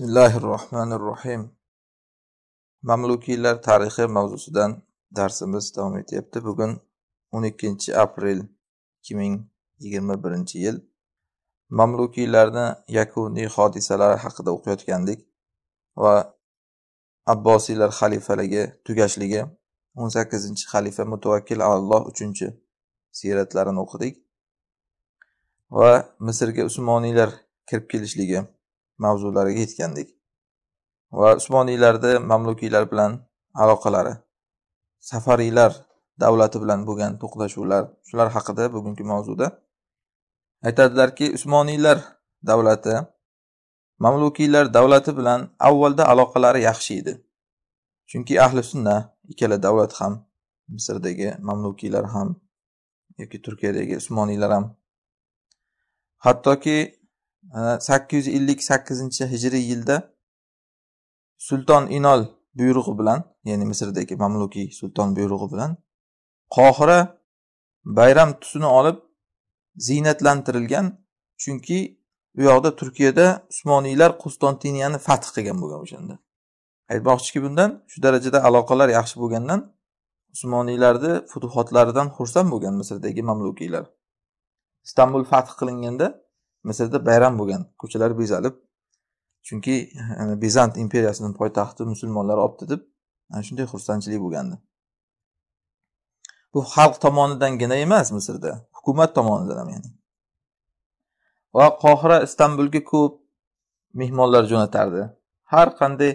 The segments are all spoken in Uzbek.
bismillahi rohmanir rohim mamlukiylar tarixi mavzusidan darsimiz davom etyapti bugun 12 aprel 2021 yil mamlukiylarni yakuniy hodisalari haqida o'qiyotgandik va abbosiylar xalifaligi tugashligi 18 xalifa mutavakkil alloh 3 siyratlarini o'qidik va misrga usmoniylar kirib kelishligi mavzulariga yetgandik va usmoniylarni mamlukiylar bilan aloqalari safariylar davlati bilan bo'lgan to'qnashuvlar shular haqida bugungi mavzuda aytadilarki usmoniylar davlati mamlukiylar davlati bilan avvalda aloqalari yaxshi edi chunki ahli sunna ikkala davlat ham misrdagi mamlukiylar ham yoki turkiyadagi usmoniylar ham hattoki sakkiz yuz ellik sakkizinchi hijriy yilda sulton inol buyrug'i bilan ya'ni misrdagi mamlukiy sulton buyrug'i bilan qohira bayram tusini olib ziynatlantirilgan chunki u yoqda turkiyada usmoniylar qo'stantiniyani fath qilgan bo'lgan o'shanda aytmoqchiki bundan shu darajada aloqalar yaxshi bo'lgandan usmoniylarni futuhotlaridan xursand bo'lgan misrdagi mamlukiylar istanbul fath qilinganda misrda bayram bo'lgan ko'chalar bezalib chunki bizant imperiyasini poytaxti musulmonlar olibdi deb ana shunday xursandchilik bo'lgandi bu xalq tomonidangina emas misrda hukumat tomonidan ham ya'ni va qohira istanbulga ko'p mehmonlar jo'natardi har qanday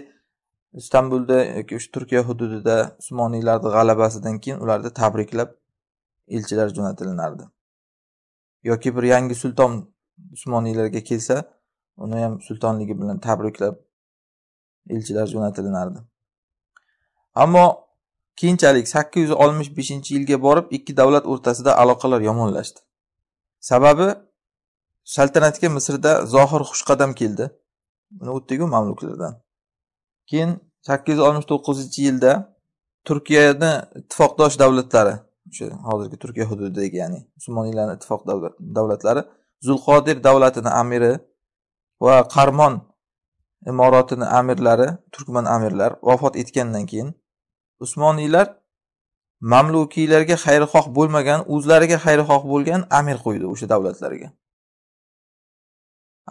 istanbulda yoki o'sha turkiya hududida usmoniylarni g'alabasidan keyin ularni tabriklab elchilar jo'natilinardi yoki bir yangi sulton Usmoniylarga kelsa, uni ham sultonligi bilan tabriklab, elchilar jo'natilinardi. Ammo keyinchalik 865-yilga borib, ikki davlat o'rtasida aloqalar yomonlashdi. Sababi saltanatga Misrda Zohir Xushqadam keldi. Uni o'tdiku mamluklardan. Keyin 869-yilda Turkiyani ittifoqdosh davlatlari, o'sha hozirgi Turkiya hududidagi, ya'ni Usmoniylarning ittifoq davlatlari zulqodir davlatini amiri va qarmon imoratini amirlari turkman amirlar vafot etgandan keyin usmoniylar mamlukiylarga xayrixoh bo'lmagan o'zlariga xayrixoh bo'lgan amir qo'ydi o'sha davlatlarga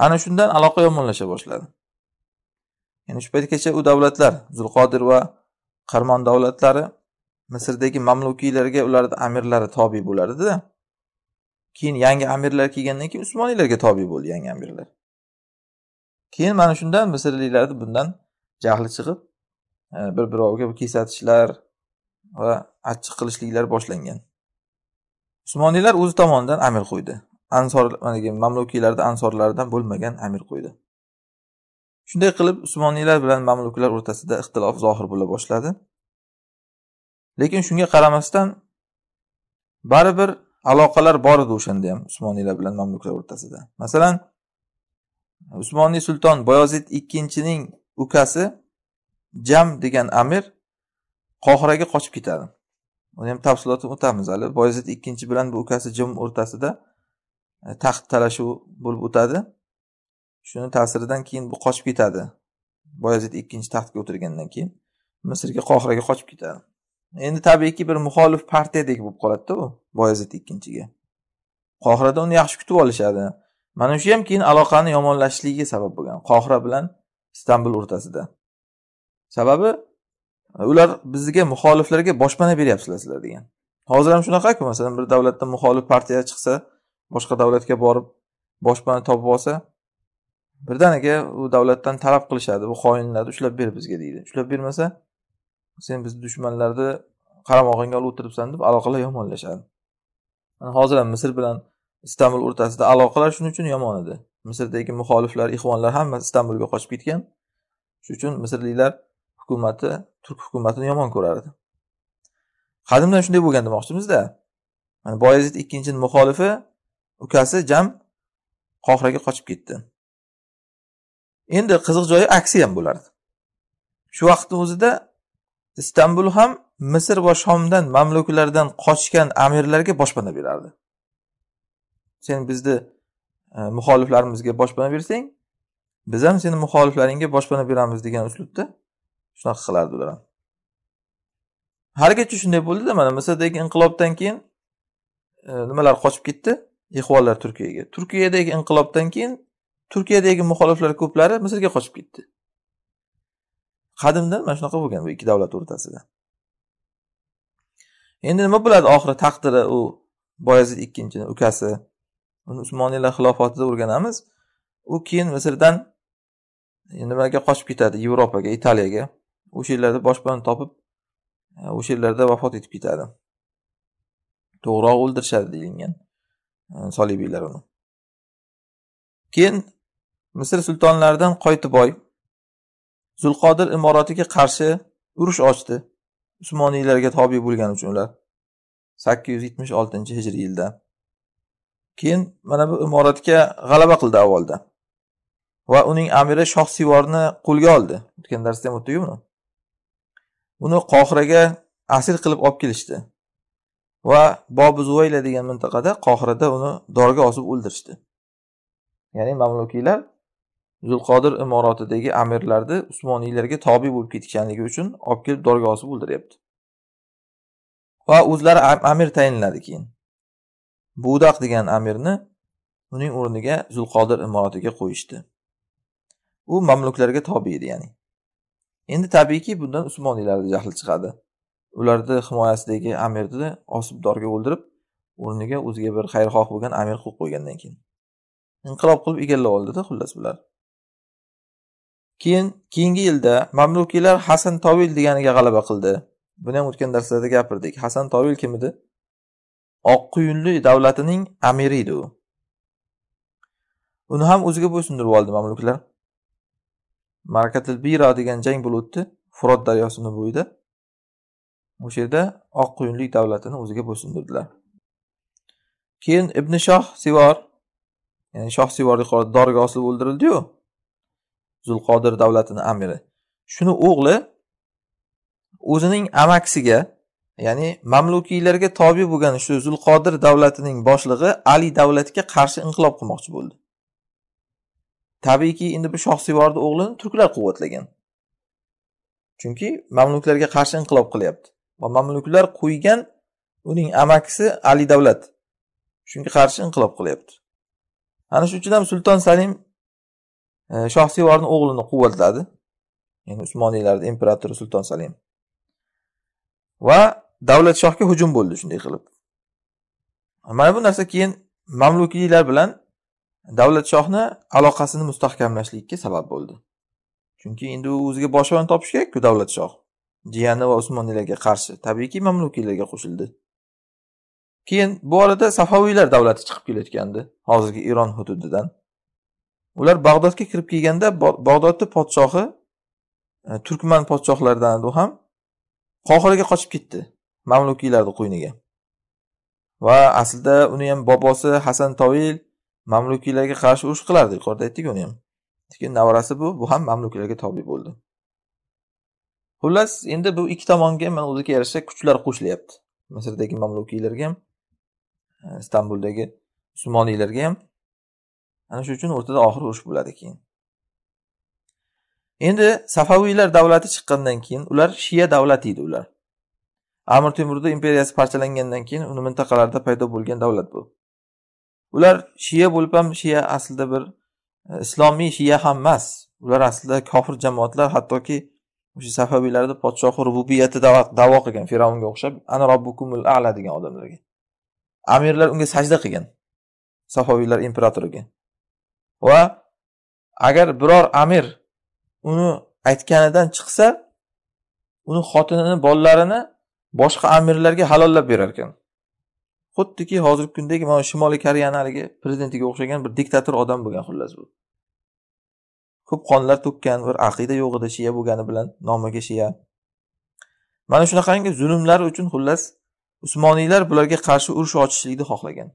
ana shundan aloqa yomonlasha boshladi ya'ni shu paytgacha u davlatlar zulqodir va qarmon davlatlari misrdagi mamlukiylarga ularni amirlari tobe bo'lardida keyin yangi amirlar kelgandan keyin usmoniylarga tobe bo'ldi yangi amirlar keyin mana shundan misrliklarni bundan jahli chiqib e, bir birovga kesatishlar va achchiq qilishliklar boshlangan usmoniylar o'zi tomonidan amir qo'ydi ansor mamlukiylarni ansorlardan bo'lmagan amir qo'ydi shunday qilib usmoniylar bilan mamluklar o'rtasida ixtilof zohir bo'la boshladi lekin shunga qaramasdan baribir aloqalar bor edi o'shanda ham usmoniylar bilan mamluklar o'rtasida masalan usmoniy sulton boyozid ikkinchining ukasi jam degan amir qohiraga qochib ketadi uni ham tafsilotini o'tamiz hali boyazid ikkinchi bilan bu ukasi jim o'rtasida e, taxt talashuv bo'lib o'tadi shuni ta'siridan keyin bu qochib ketadi boyazid ikkinchi taxtga o'tirgandan keyin misrga qohiraga qochib ketadi endi tabiiyki bir muxolif partiyadek bo'lib qoladida u boyazid ikkinchiga qohirada uni yaxshi kutib olishadi mana shu ham keyin aloqani yomonlashishligiga sabab bo'lgan qohira bilan istanbul o'rtasida sababi ular bizga muxoliflarga boshpana beryapsizlar sizlar degan hozir ham shunaqaku masalan bir davlatda muxolif partiya chiqsa boshqa davlatga borib boshpana topib olsa birdaniga u davlatdan talab qilishadi bu xoinlarni ushlab ber bizga deydi ushlab bermasa sen bizni dushmanlarni qaramog'ingga olib o'tiribsan deb aloqalar yomonlashadi hozir ham misr bilan istanbul o'rtasida aloqalar shuning uchun yomon edi misrdagi muxoliflar ixvonlar hammasi istanbulga qochib ketgan shuning uchun misrliklar hukumati turk hukumatini yomon ko'rardi qadimdan shunday bo'lgan demoqchimizda yani boyazid ikkinchi muxolifi ukasi jam qohiraga qochib ketdi endi qiziq joyi aksi ham bo'lardi shu vaqtni o'zida istanbul ham misr va shomdan mamluklardan qochgan amirlarga boshpana berardi sen bizni e, muxoliflarimizga boshpana bersang biz ham seni muxoliflaringga boshpana beramiz degan uslubda shunaqa qilardi ular ham haligacha shunday bo'ldida mana misrdagi inqilobdan keyin e, nimalar qochib ketdi ixvonlar turkiyaga turkiyadagi inqilobdan keyin turkiyadagi muxoliflar ko'plari misrga qochib ketdi qadimdan mana shunaqa bo'lgan bu ikki davlat o'rtasida endi nima bo'ladi oxiri taqdiri u boyazid ikkinchini ukasi uni usmoniylar xilofatida o'rganamiz u keyin misrdan nimaga qochib ketadi yevropaga italiyaga o'sha yerlarda boshpana topib e, o'sha yerlarda vafot etib ketadi to'g'riroq o'ldirishadi deyilgan e, solibiylar uni keyin misr sultonlaridan qoytiboy Zulqodir imoratiga qarshi urush ochdi. Usmoniylarga tobe bo'lgani uchun ular 876-hijriy yilda. Keyin mana bu imoratga g'alaba qildi avvalda. Va uning amiri shoh sivorni qo'lga oldi. O'tgan darsda ham o'tdi-ku buni. Uni Qohiraga asir qilib olib kelishdi. Va Bobu Zuvayla degan mintaqada Qohirada uni dorga osib o'ldirishdi. Ya'ni mamlukiylar zulqodir imoratidagi amirlarni usmoniylarga tobe bo'lib ketganligi uchun olib kelib dorgohsiga o'ldiryapti va o'zlari amir tayinladi keyin budaq degan amirni uning o'rniga zulqodir imoratiga qo'yishdi u mamluklarga tobe edi ya'ni endi tabiiyki bundan usmoniylarni jahli chiqadi ularni himoyasidagi amirni osibdorga o'ldirib o'rniga o'ziga bir xayrixoh bo'lgan amir qo'yib qo'ygandan keyin inqilob qilib egallab oldida xullas bular keyin keyingi yilda mamlukiylar hasan tovil deganiga g'alaba qildi buni ham o'tgan darslarda gapirdik hasan tovil kim edi oqquyunli davlatining amiri edi u uni ham o'ziga bo'ysundirib oldi mamluklar marakatil biro degan jang bo'lib o'tdi furot daryosini bo'yida o'sha yerda oqquyunlik davlatini o'ziga bo'ysundirdilar keyin ibn shoh sivor ya'ni shoh sivor yuqorida dorga osilib o'ldirildiyu zulqodir davlatini amiri shuni o'g'li o'zining amakisiga ya'ni mamlukiylarga tobe bo'lgan shu zulqodir davlatining boshlig'i ali davlatiga qarshi inqilob qilmoqchi bo'ldi tabiiyki endi bu shohsivorni o'g'lini turklar quvvatlagan chunki mamluklarga qarshi inqilob qilyapti va mamluklar qo'ygan uning amakisi ali davlat shunga qarshi inqilob qilyapti ana shuning uchun ham sulton salim Э, shohsevarni o'g'lini quvvatladi ya'ni usmoniylarni imperatori sulton salim va davlatshohga hujum bo'ldi shunday qilib mana bu narsa keyin mamlukiylar bilan shohni aloqasini mustahkamlashlikka sabab bo'ldi chunki endi u o'ziga boshpana topish kerakku davlatshoh jiyani va usmoniylarga qarshi tabiiyki mamlukiylarga qo'shildi keyin bu orada safaviylar davlati chiqib kelayotgandi hozirgi eron hududidan ular bag'dodga kirib kelganda bag'dodni podshohi e, turkman podshohlaridan u ham qohiraga qochib ketdi mamlukiylarni qo'yniga va aslida uni ham bobosi hasan toil mamlukiylarga qarshi urush qilardi yuqorida aytdik uni ham lekin navorasi bu bu ham mamlukiylarga tobe bo'ldi xullas endi bu ikki tomonga mana o'ziga yarasha kuchlar qo'shilyapti misrdagi mamlukiylarga ham e, istanbuldagi usmoniylarga ham ana shu uchun o'rtada oxiri urush bo'ladi keyin endi safaviylar davlati chiqqandan keyin ular shiya davlati edi ular amir temurni imperiyasi parchalangandan keyin uni mintaqalarda paydo bo'lgan davlat bu ular shiya bo'lib ham shiya aslida bir e, islomiy shiya ham emas ular aslida kofir jamoatlar hattoki o'sha safaviylarni podshohi rububiyati davo qilgan fir'avnga o'xshab ana robbukumul ala degan odamlarga amirlar unga sajda qilgan safaviylar imperatoriga va agar biror amir uni aytganidan chiqsa uni xotinini bolalarini boshqa amirlarga halollab berar ekan xuddiki hozirgi kundagi mana shimoliy koreyani haligi prezidentiga o'xshagan bir diktator odam bo'lgan xullas bu ko'p qonlar to'kkan bir aqida yo'q edi shiya bo'lgani bilan nomiga shiya mana shunaqangi zulmlari uchun xullas usmoniylar bularga qarshi urush ochishlikni xohlagan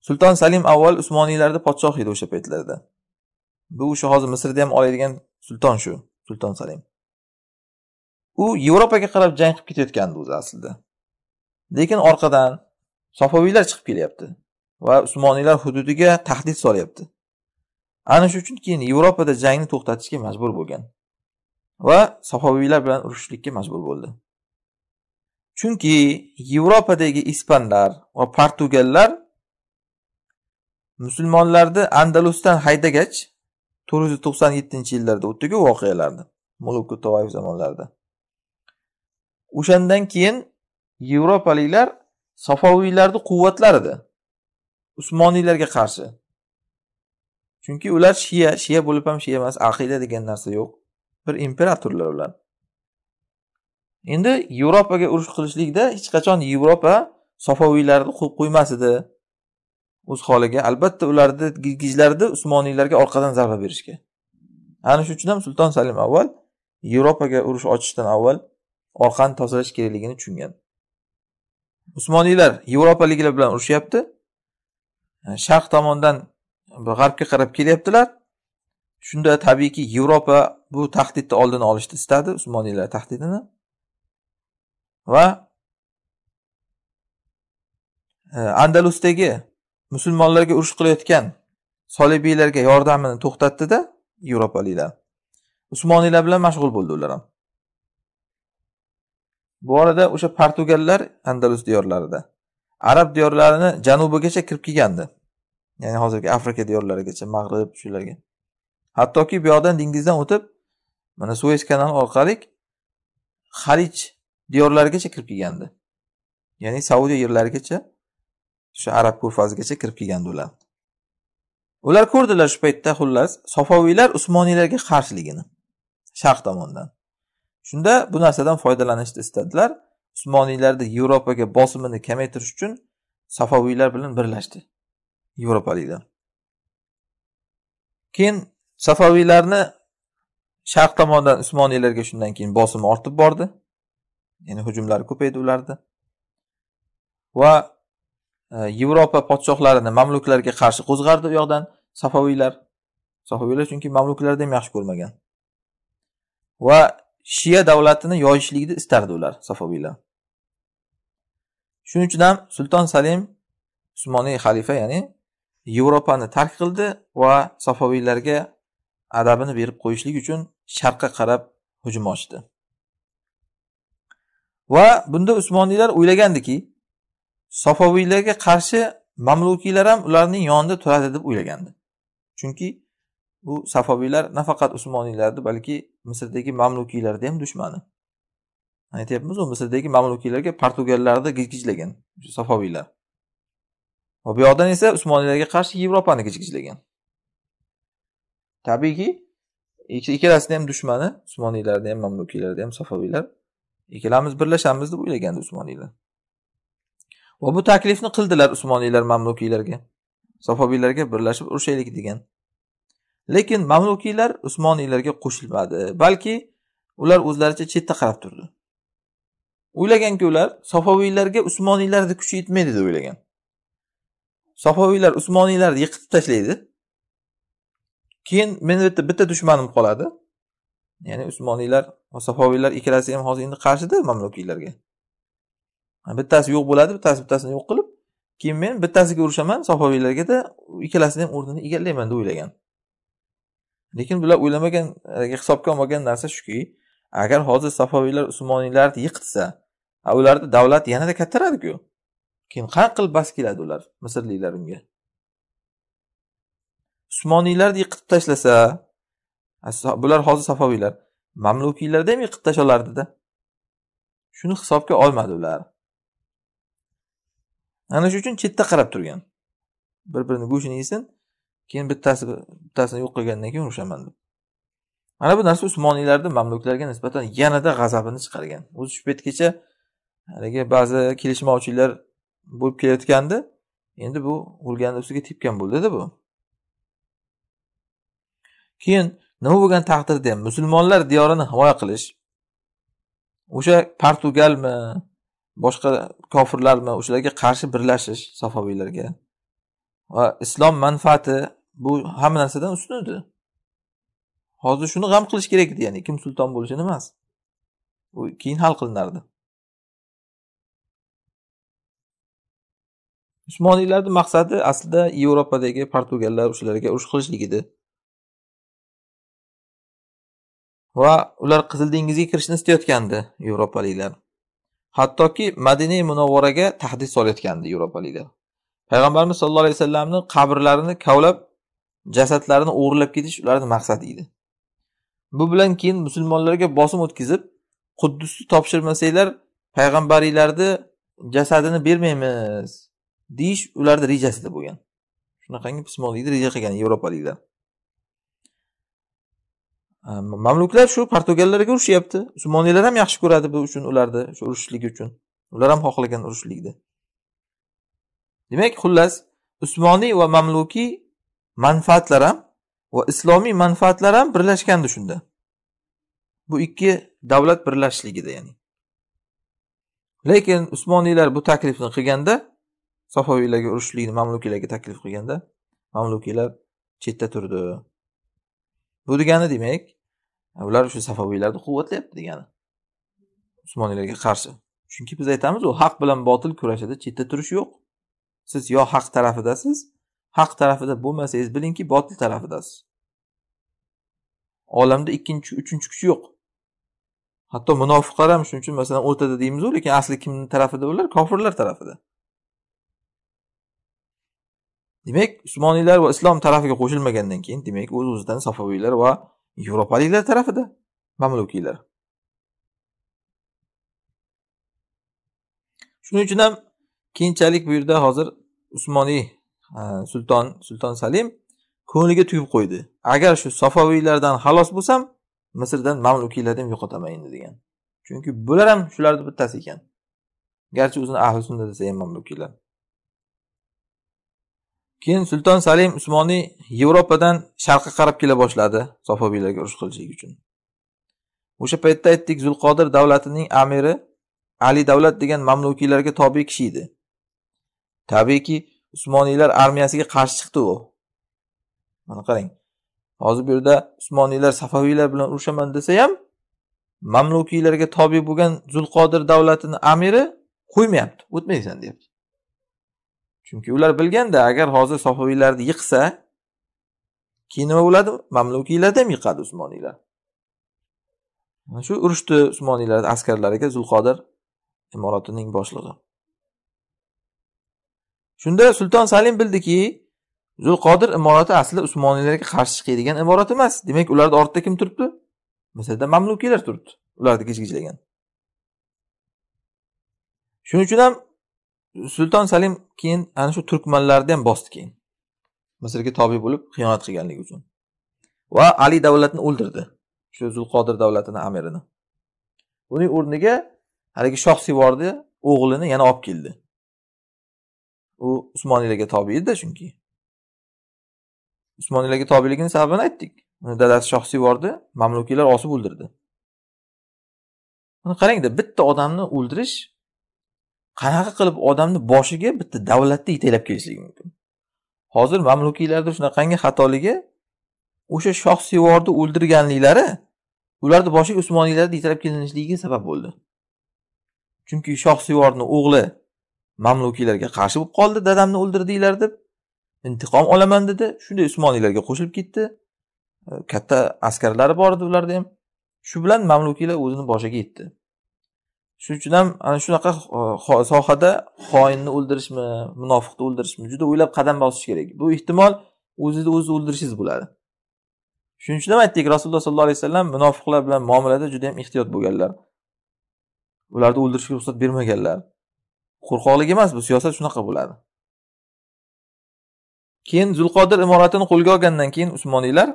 sulton salim avval usmoniylarda podshoh edi o'sha paytlarda bu o'sha hozir misrda ham oladigan sulton shu sulton salim u yevropaga qarab jang qilib ketayotgandi o'zi aslida lekin orqadan sofoviylar chiqib kelyapti va usmoniylar hududiga tahdid solyapti ana shu uchun keyin yevropada jangni to'xtatishga majbur bo'lgan va safoviylar bilan urushishlikka majbur bo'ldi chunki yevropadagi ispanlar va portugallar musulmonlarni andalusdan haydagach to'rt yuz to'qson yettinchi yillarda o'tdiku voqealarni muluku tovaif zamonlarida o'shandan keyin yevropaliklar safoviylarni quvvatlar edi usmoniylarga qarshi chunki ular shiya shiya bo'lib ham shiya emas aqida degan narsa yo'q bir imperatorlar ular endi yevropaga urush qilishlikda hech qachon yevropa safoviylarni qo'yib qo'ymas edi o'z holiga albatta ularni girgizlarida usmoniylarga orqadan zarba berishga ana shuning uchun ham sulton salim avval yevropaga urush ochishdan avval orqani tozalash kerakligini tushungan usmoniylar yevropaliklar bilan urushyapti sharq tomondan g'arbga qarab kelyaptilar shunda tabiiyki yevropa bu tahdidni oldini olishni istadi usmoniylar tahdidini va e, andalusdagi musulmonlarga urush qilayotgan solibiylarga yordamini to'xtatdida yevropaliklar usmoniylar bilan mashg'ul bo'ldi ular ham bu orada o'sha portugallar andalus diyorlarida arab diyorlarini janubigacha kirib kelgandi ya'ni hozirgi afrika diyorlarigacha mag'rib shularga hattoki bu yoqdan dengizdan o'tib mana suvez kanali orqali xalij diyorlarigacha kirib kelgandi ya'ni saudiya yerlarigacha shu arab ko'rfazigacha kirib kelgan ular ular ko'rdilar shu paytda xullas safoviylar usmoniylarga qarshiligini sharq tomondan shunda bu narsadan foydalanishni istadilar usmoniylarni yevropaga bosimini kamaytirish uchun safoviylar bilan birlashdi yevropaliklar keyin safoviylarni sharq tomondan usmoniylarga shundan keyin bosim ortib bordi ya'ni hujumlari ko'paydi ularni va yevropa podshohlarini mamluklarga qarshi qo'zg'ardi u yoqdan safaviylar safaviylar chunki mamluklarni ham yaxshi ko'rmagan va shiya davlatini yoyishlikni istardi ular safaviylar shuning uchun ham sulton salim usmoniy xalifa ya'ni yevropani tark qildi va safaviylarga adabini berib qo'yishlik uchun sharqqa qarab hujum ochdi va bunda usmoniylar o'ylagandiki sofoviylarga qarshi mamlukiylar ham ularning yonida turadi deb o'ylagandi chunki bu safoviylar nafaqat usmoniylarni balki misrdagi mamlukiylarni ham dushmani aytyapmizu misrdagi mamlukiylarga portugallarni gijgijlagan safoviylar va bu yoqdan esa usmoniylarga qarshi yevropani gijgijlagan tabiiyki ikkalasini ham dushmani usmoniylarni ham mamlukiylarni ham safoviylar ikkalamiz birlashamiz deb o'ylagandi usmoniylar va bu taklifni qildilar usmoniylar mamlukiylarga safobiylarga birlashib urushaylik degan lekin mamlukiylar usmoniylarga qo'shilmadi balki ular o'zlaricha chetda qarab turdi o'ylaganki ular safoviylarga usmoniylarni kuchi yetmaydi deb o'ylagan safoviylar usmoniylarni yiqitib tashlaydi keyin meni bitta bitta dushmanim qoladi ya'ni usmoniylar va safoviylar ikkalasi ham hozir endi qarshida mamlukiylarga bittasi yo'q bo'ladi bittasi bittasini yo'q qilib keyin men bittasiga urushaman da ikkalasini ham o'rnini egallayman deb o'ylagan lekin bular o'ylamagan hisobga olmagan narsa shuki agar hozir safoviylar usmoniylarni yiqitsa ularni davlat yanada kattaradiku keyin qanaqa qilib bas keladi ular misrliklar unga usmoniylarni yiqitib tashlasa bular hozir safoviylar mamlukiylarni ham yiqitib tashlaolardida shuni hisobga olmadi ular ana shu uchun chetda qarab turgan bir birini go'shtini yesin keyin bittasi bittasini yo'q qilgandan keyin urushaman deb mana bu narsa usmoniylarni mamluklarga nisbatan yanada g'azabini chiqargan o'zi shu paytgacha haligi ba'zi kelishmovchiliklar bo'lib kelayotgandi endi bu urganni ustiga tepgan bo'ldida bu keyin nima bo'lgan taqdirda ham musulmonlar diyorini himoya qilish o'sha portugalmi boshqa kofirlar bilan o'shalarga qarshi birlashish safoviylarga va islom manfaati bu hamma narsadan ustun edi hozir shuni g'am qilish kerak edi ya'ni kim sulton bo'lishini emas u keyin hal qilinardi usmoniylarni maqsadi aslida yevropadagi portugallar o'shalarga urush qilishlik edi va ular qizil dengizga kirishni istayotgandi yevropaliklar hattoki madina munavvaraga tahdid solayotgandi yevropaliklar payg'ambarimiz sallallohu alayhi vasallamni qabrlarini kavlab jasadlarini o'g'irlab ketish ularni maqsadi edi bu bilan keyin musulmonlarga bosim o'tkazib quddusni topshirmasanglar payg'ambaringlarni jasadini bermaymiz deyish ularni rejasida bo'lgan shunaqangi pismoqlikni reja qilgan yevropaliklar Э, mamluklar shu portugallarga urushyapti usmoniylar ham yaxshi ko'radi bu uchun ularni shu urushishlik uchun ular ham xohlagan urushlikni demak xullas usmoniy va mamlukiy manfaatlar ham va islomiy manfaatlar ham birlashgandi shunda bu ikki davlat birlashishligida ya'ni lekin usmoniylar bu taklifni qilganda safoviylarga urushlikni mamlukiylarga taklif qilganda mamlukiylar chetda turdi bu degani demak ular o'sha safaviylarni quvvatlayapti degani usmoniylarga qarshi chunki biz aytamiz u haq bilan botil kurashida chetda turish yo'q siz yo haq tarafidasiz haq tarafida bo'lmasangiz bilingki botil tarafidasiz olamda ikkinchi uchinchi kuch yo'q hatto munofiqlar ham shuning uchun masalan o'rtada deymizu lekin asli kimni tarafida ular kofirlar tarafida demak usmoniylar va islom tarafiga qo'shilmagandan keyin demak o'z o'zidan safoviylar va yevropaliklar tarafida mamlukiylar shuning uchun ham keyinchalik bu yerda hozir usmoniy sulton sulton salim ko'ngliga tuyib qo'ydi agar shu safoviylardan xalos bo'lsam misrdan mamlukiylarni ham yo'qotaman endi degan chunki bular ham shularni bittasi ekan garchi o'zini ahli sunna desa ham mamlukiylar keyin sulton salim usmoniy yevropadan sharqqa qarab kela boshladi sofobiylarga urush qilishlik uchun o'sha paytda aytdik zulqodir davlatining amiri ali davlat degan mamlukiylarga tobe kishi edi tabiiyki usmoniylar armiyasiga qarshi chiqdi u mana qarang hozir bu yerda usmoniylar safaviylar bilan urushaman desa ham mamlukiylarga tobe bo'lgan zulqodir davlatini amiri qo'ymayapti o'tmaysan deyapti chunki ular bilganda agar hozir sohiviylarni yiqsa keyin nima bo'ladi mamlukiylarni ham yiqadi usmoniylar mana shu urushdi usmoniylar askarlariga zulqodir imoratining boshlig'i shunda sulton salim bildiki zulqodir imorati asli usmoniylarga qarshi chiqadigan imorat emas demak ularni ortida kim turibdi misrda mamlukiylar turibdi ularni gijgijlagan shuning uchun ham sulton salim keyin ana shu turkmanlarni ham bosdi keyin misrga tobe bo'lib xiyonat qilganligi uchun va ali davlatni o'ldirdi shu zulqodir davlatini amirini buning o'rniga haligi shoh sivorni o'g'lini yana olib keldi u usmoniylarga tobe edi chunki usmoniylarga tobeligini sababini aytdik uni dadasi shoh sivorni mamlukiylar osib o'ldirdi qarangda bitta odamni o'ldirish qanaqa qilib odamni boshiga bitta davlatni yetaklab kelishligi mumkin hozir mamlukiylarni shunaqangi xatoligi o'sha shoh sevorni o'ldirganliklari ularni boshiga usmoniylarni yetalab kelinishligiga sabab bo'ldi chunki shoh sevorni o'g'li mamlukiylarga qarshi bo'lib qoldi dadamni o'ldirdinglar deb intiqom olaman dedi shunday usmoniylarga qo'shilib ketdi katta askarlari bor edi ularda ham shu bilan mamlukiylar o'zini boshiga yetdi shuning uchun ham ana shunaqa e, sohada xoinni o'ldirishmi munofiqni o'ldirishmi juda o'ylab qadam bosish kerak bu ehtimol o'zingizni o'zi o'ldirishingiz bo'ladi shuning uchun ham aytdik rasululloh sollallohu alayhi vasallam munofiqlar bilan muomalada juda yam ehtiyot bo'lganlar ularni o'ldirishga ruxsat bermaganlar qo'rqoqlik emas bu siyosat shunaqa bo'ladi keyin zulqodir imoratini qo'lga olgandan keyin usmoniylar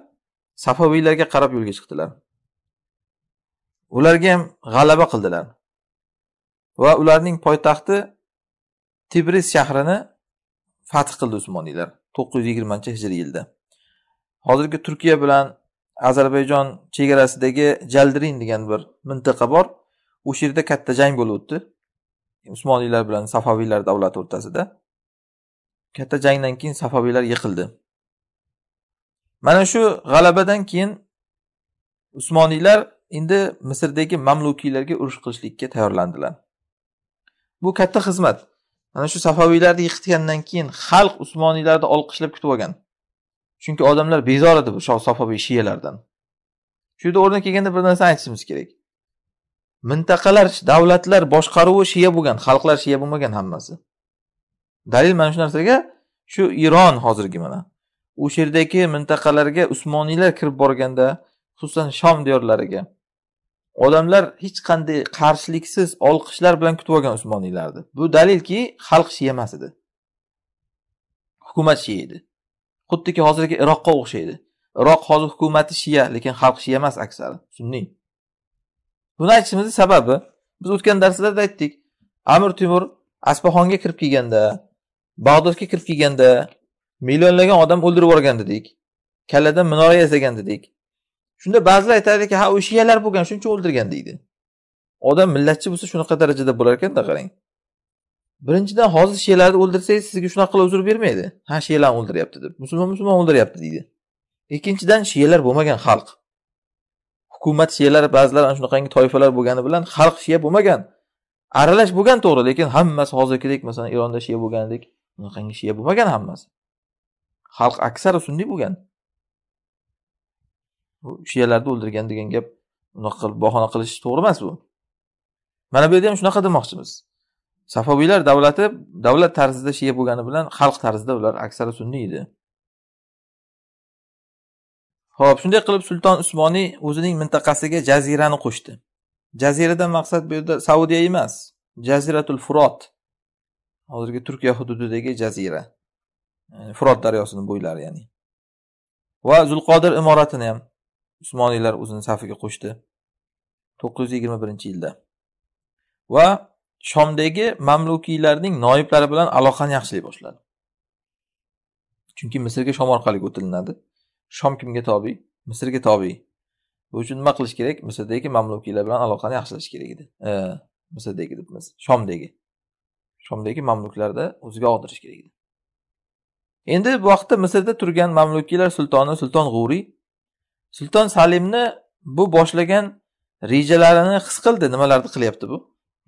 safaviylarga qarab yo'lga chiqdilar ularga ham g'alaba qildilar va ularning poytaxti Tibris shahrini fath qildi Usmoniylar 920 hijriy yilda. Hozirgi Turkiya bilan Ozarbayjon chegarasidagi Jaldrin degan bir mintaqa bor. O'sha yerda katta jang bo'lib o'tdi. Usmoniylar bilan Safaviylar davlati o'rtasida. Katta jangdan keyin Safaviylar yiqildi. Mana shu g'alabadan keyin Usmoniylar endi Misrdagi mamlukiylarga urush qilishlikka tayyorlandilar. bu katta xizmat ana shu safaviylarni yiqitgandan keyin xalq usmoniylarni olqishlab kutib olgan chunki odamlar bezor edi bu safaviy shiyalardan shu yerda o'rni kelganda bir narsa aytishimiz kerak mintaqalar davlatlar boshqaruvi shiya bo'lgan xalqlar shiya bo'lmagan hammasi dalil mana shu narsaga shu iron hozirgi mana o'sha yerdagi mintaqalarga usmoniylar kirib borganda xususan shom diyorlariga odamlar hech qanday qarshiliksiz olqishlar bilan kutib olgan usmoniylarni bu dalilki xalq shiya emas edi hukumat shiya edi xuddiki hozirgi iroqqa o'xshaydi iroq hozir hukumati shiya lekin xalq shiya emas aksari sunniy buni aytishimizni sababi biz o'tgan darslarda aytdik amir temur asbaxonga kirib kelganda bag'dodga kirib kelganda millionlagan odam o'ldirib yuborgan dedik kalladan minora yasagan dedik shunda ba'zilar aytadiki ha u shiyalar bo'lgan shuning uchun o'ldirgan deydi odam millatchi bo'lsa shunaqa darajada bo'lar ekanda qarang birinchidan hozir shiyalarni o'ldirsangiz sizga shunaqa qilib uzr bermaydi ha shiyalarni o'ldiryapti deb musulmon musulmon o'ldiryapti deydi ikkinchidan shiyalar bo'lmagan xalq hukumat shiyalar ba'zilar ana shunaqangi toifalar bo'lgani bilan xalq shiya bo'lmagan aralash bo'lgan to'g'ri lekin hammasi hozirgidek masalan eronda shiya bo'lgandek unaqangi shiya bo'lmagan hammasi xalq aksari sunniy bo'lgan bu shiyalarni o'ldirgan degan gap unaqa qilib bahona qilish to'g'ri emas bu mana bu yerda ham shunaqa demoqchimiz safoviylar davlati davlat tarzida shiya bo'lgani bilan xalq tarzida ular aksari sunniy edi ho'p shunday qilib sulton usmoniy o'zining mintaqasiga jazirani qo'shdi jaziradan maqsad bu yerda saudiya emas jaziratul furot hozirgi turkiya hududidagi jazira furot daryosini bo'ylari ya'ni va zulqodir imoratini ham Usmoniylar o'zini safiga qo'shdi. 921 yilda. Va Shomdagi mamlukiylarning noiblari bilan aloqani yaxshilay boshladi. Chunki Misrga Shom orqali o'tilinadi. Shom kimga tobe? Misrga tobe. Bu uchun nima qilish kerak? Misrdagi mamlukiylar bilan aloqani yaxshilash kerak edi. E, Misrdagi debmiz, Shomdagi. Shomdagi mamluklarda o'ziga og'dirish kerak edi. Endi bu vaqtda Misrda turgan mamlukiylar sultoni Sulton G'uriy sulton salimni bu boshlagan rejalarini his qildi nimalarni qilyapti bu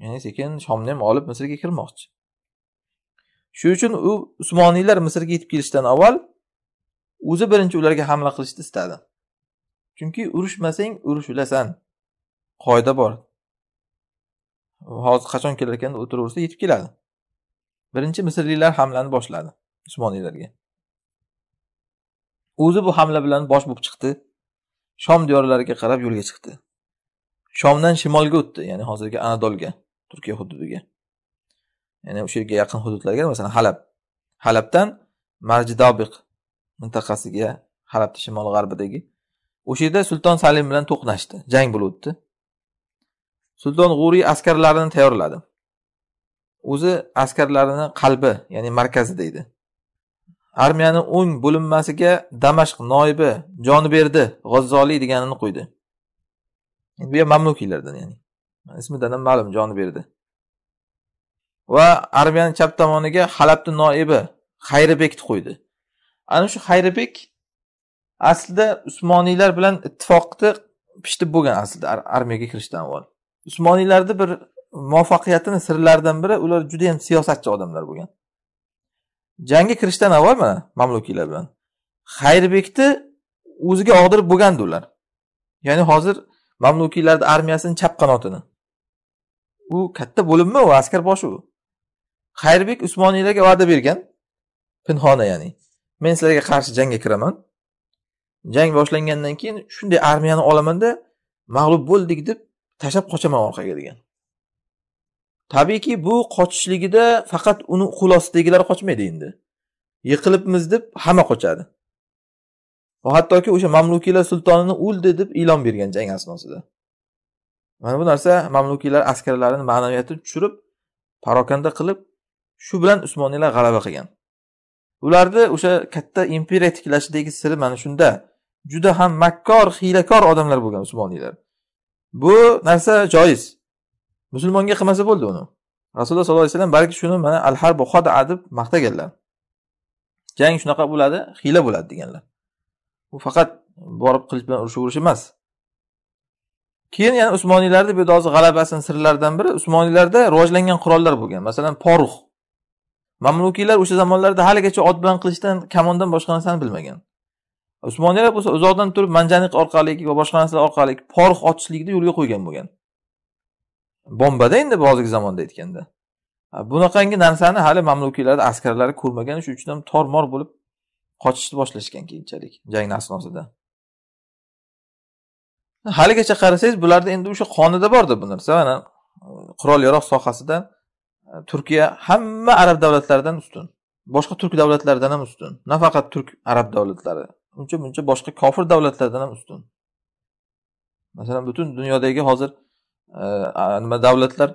ya'ni sekin shomni ham olib misrga kirmoqchi shuning uchun u usmoniylar misrga yetib kelishdan avval o'zi birinchi ularga hamla qilishni istadi chunki urushmasang urushilasan qoida bor hozir qachon kelar ekan o'tiraversa yetib keladi birinchi misrliklar hamlani boshladi usmoniylarga o'zi bu hamla bilan bosh bo'lib chiqdi shom diyorlariga qarab yo'lga chiqdi shomdan shimolga o'tdi ya'ni hozirgi anadolga turkiya hududiga ya'ni o'sha yerga yaqin hududlarga masalan halab halabdan marjidobiq mintaqasiga halabni shimol g'arbidagi o'sha yerda sulton salim bilan to'qnashdi jang bo'lib o'tdi sulton g'uriy askarlarini tayyorladi o'zi askarlarini qalbi ya'ni markazida edi armiyani o'ng bo'linmasiga damashq noibi joniberdi g'azzoliy deganini qo'ydi bu ham mamlukiylardan ya'ni ismidan ham ma'lum joniberdi va armiyani chap tomoniga halabni noibi xayribekni qo'ydi ana shu xayribek aslida usmoniylar bilan ittifoqni pishitib bo'lgan aslida armiyaga kirishdan avval usmoniylarni bir muvaffaqiyatini sirlaridan biri ular juda yam siyosatchi odamlar bo'lgan jangga kirishdan avval mana mamlukiylar bilan xayrbekni o'ziga og'dirib bo'lgandi ular ya'ni hozir mamlukiylarni armiyasini chap qanotini u katta bo'limmi u askar boshi u xayrbek usmoniylarga va'da bergan pinhona ya'ni men sizlarga qarshi jangga kiraman jang boshlangandan keyin shunday armiyani olamanda mag'lub bo'ldik deb tashlab qochaman orqaga degan tabiiyki bu qochishligida faqat uni qo'l qochmaydi endi yiqilibmiz deb hamma qochadi va hattoki o'sha mamlukiylar sultonini o'ldi deb e'lon bergan jang asnosida mana bu narsa mamlukiylar askarlarini ma'naviyatini tushirib parokanda qilib shu bilan usmoniylar g'alaba qilgan ularni o'sha katta imperiya tiklashidagi siri mana shunda juda ham makkor hiylakor odamlar bo'lgan usmoniylar bu narsa joiz musulmonga qilmasa bo'ldi uni rasululloh sollallohu alayhi vasallam balki shuni mana al harbu xodaa deb maqtaganlar jang shunaqa bo'ladi hiyla bo'ladi deganlar bu faqat borib qilich bilan urishaverish emas keyin yana usmoniylarni bu yerda hozir g'alabasini sirlaridan biri usmoniylarda rivojlangan qurollar bo'lgan masalan porux mamlukiylar o'sha zamonlarda haligacha ot bilan qilichdan kamondan boshqa narsani bilmagan usmoniylar bo'lsa uzoqdan turib manjaniq orqali va boshqa narsalar orqali porux otishlikni yo'lga qo'ygan bo'lgan bombada endi hozirgi zamonda aytganda bunaqangi narsani hali mamlukiylarni askarlari ko'rmagan shuning uchun ham tormor bo'lib qochishni boshlashgan keyinchalik jangni asnosida haligacha qarasangiz bularda endi o'sha qonida borda bu narsa mana qurol yarog' sohasida e, turkiya hamma arab davlatlaridan ustun boshqa turk davlatlaridan ham ustun nafaqat turk arab davlatlari uncha muncha boshqa kofir davlatlardan ham ustun masalan butun dunyodagi hozir Э, nima davlatlar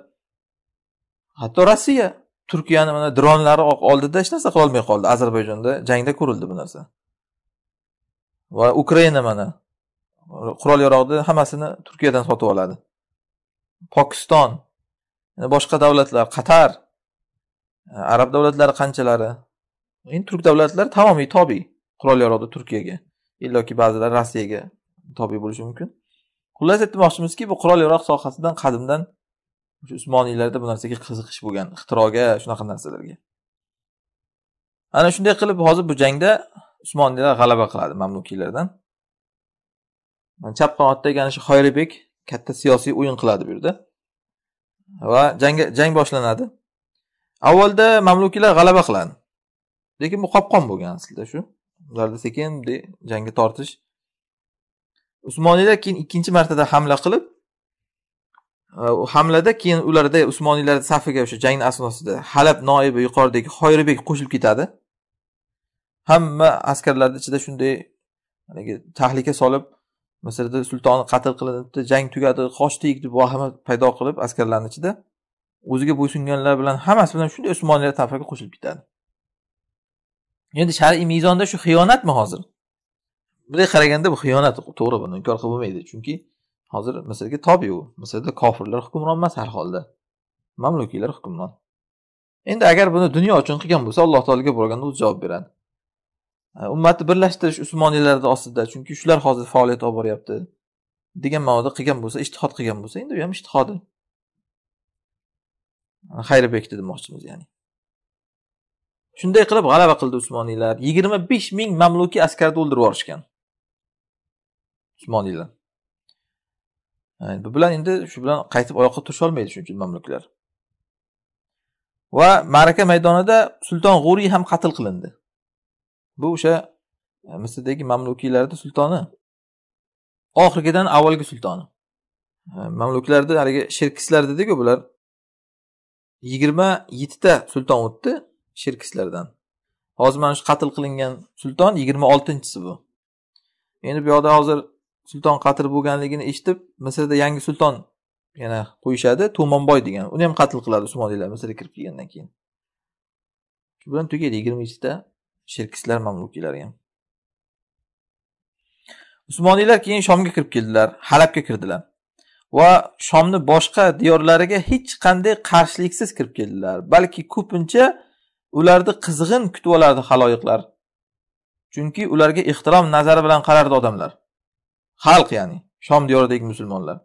hatto rossiya turkiyani mana dronlari oldida hech narsa qilolmay qoldi ozarbayjonda jangda ko'rildi bu narsa va ukraina mana qurol yarog'ni hammasini turkiyadan sotib oladi pokiston boshqa davlatlar qatar e, arab davlatlari qanchalari endi turk davlatlari tamomiy tobiy qurol yarog'da turkiyaga illoki ba'zilar rossiyaga tobiy bo'lishi mumkin xullas aytmoqchimizki bu qurol yaroq sohasidan qadimdan shu usmoniylarda bu narsaga qiziqish bo'lgan ixtiroga shunaqa narsalarga ana shunday qilib hozir bu jangda usmoniylar g'alaba qiladi mamlukiylardan chap qanotdagi ana shu xoyribek katta siyosiy o'yin qiladi bu yerda va jang jang boshlanadi avvalda mamlukilar g'alaba qiladi lekin bu qopqon bo'lgan aslida shu ularda sekin jangga tortish usmoniylar keyin ikkinchi martada hamla qilib e, hamlada keyin ularda usmoniylar safiga o'sha jangni asnosida halab noibi yuqoridagi xoyribek qo'shilib ketadi hamma askarlarni ichida shunday haligi tahlika solib misrda sulton qatl qilinibdi jang tugadi qochdik deb vahima paydo qilib askarlarni ichida o'ziga bo'ysunganlar bilan hammasi bilan shunday usmoniylar safiga qo'shilib ketadi endi shar'iy mezonda shu xiyonatmi hozir bunday qaraganda bu xiyonat to'g'ri buni inkor qilib bo'lmaydi chunki hozir misrga tobi u misrda kofirlar hukmron emas har holda mamlukiylar hukmron endi agar buni dunyo uchun qilgan bo'lsa alloh taologa borganda o'zi javob beradi ummatni birlashtirish usmoniylarni ostida chunki shular hozir faoliyat olib boryapti degan ma'noda qilgan bo'lsa ishtihod qilgan bo'lsa endi u ham ishtihodi xayri bekdi demoqchimiz ya'ni shunday qilib g'alaba qildi usmoniylar yigirma besh ming mamlukiy askarni o'ldirib yuborishgan usmon deydilar bu bilan endi shu bilan qaytib oyoqqa turisholmaydi shuning uchun mamluklar va ma'raka maydonida sulton g'uriy ham qatl qilindi bu o'sha e, misrdagi mamlukiylarni sultoni oxirgidan avvalgi sultoni e, mamluklarni haligi sherkislar dediku bular yigirma yettita sulton o'tdi sherkislardan hozir mana shu qatl qilingan sulton yigirma oltinchisi bu endi bu yoqda hozir sulton qatl bo'lganligini eshitib misrda yangi sulton yana qo'yishadi to'monboy degan uni ham qatl qiladi usmoniylar misrga kirib kelgandan keyin shu bilan tugaydi yigirma ikkita sherkislar mamlukiylari ham usmoniylar keyin shomga kirib keldilar halabga kirdilar va shomni boshqa diyorlariga hech qanday qarshiliksiz kirib keldilar balki ko'pincha ularni qizg'in kutib olardi haloyiqlar chunki ularga ehtirom nazari bilan qarardi odamlar xalq ya'ni shom diyoridagi musulmonlar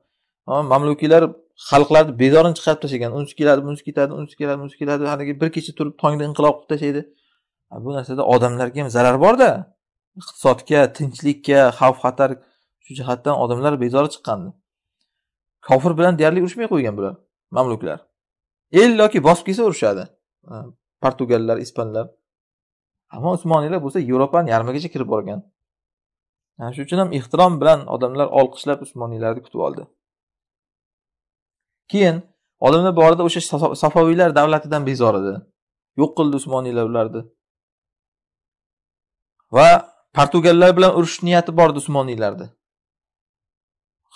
mamlukiylar xalqlarni bezorini chiqarib tashlagan unisi keladi bunisi ketadi unisi keladi bunisi keladi haligi bir kecha turib tongda inqilob qilib tashlaydi bu narsada odamlarga ham zarar borda iqtisodga tinchlikka xavf xatar shu jihatdan odamlar bezori chiqqandi kofir bilan deyarli urushmay qo'ygan bular mamluklar illoki bosib kelsa urushadi portugallar ispanlar ammo usmoniylar bo'lsa yevropani yarmigacha kirib borgan shuning yani uchun ham ehtirom bilan odamlar olqishlab usmoniylarni kutib oldi keyin odamlar borida o'sha safoviylar davlatidan bezor edi yo'q qildi usmoniylar ularni va portugallar bilan urush niyati bor edi usmoniylarni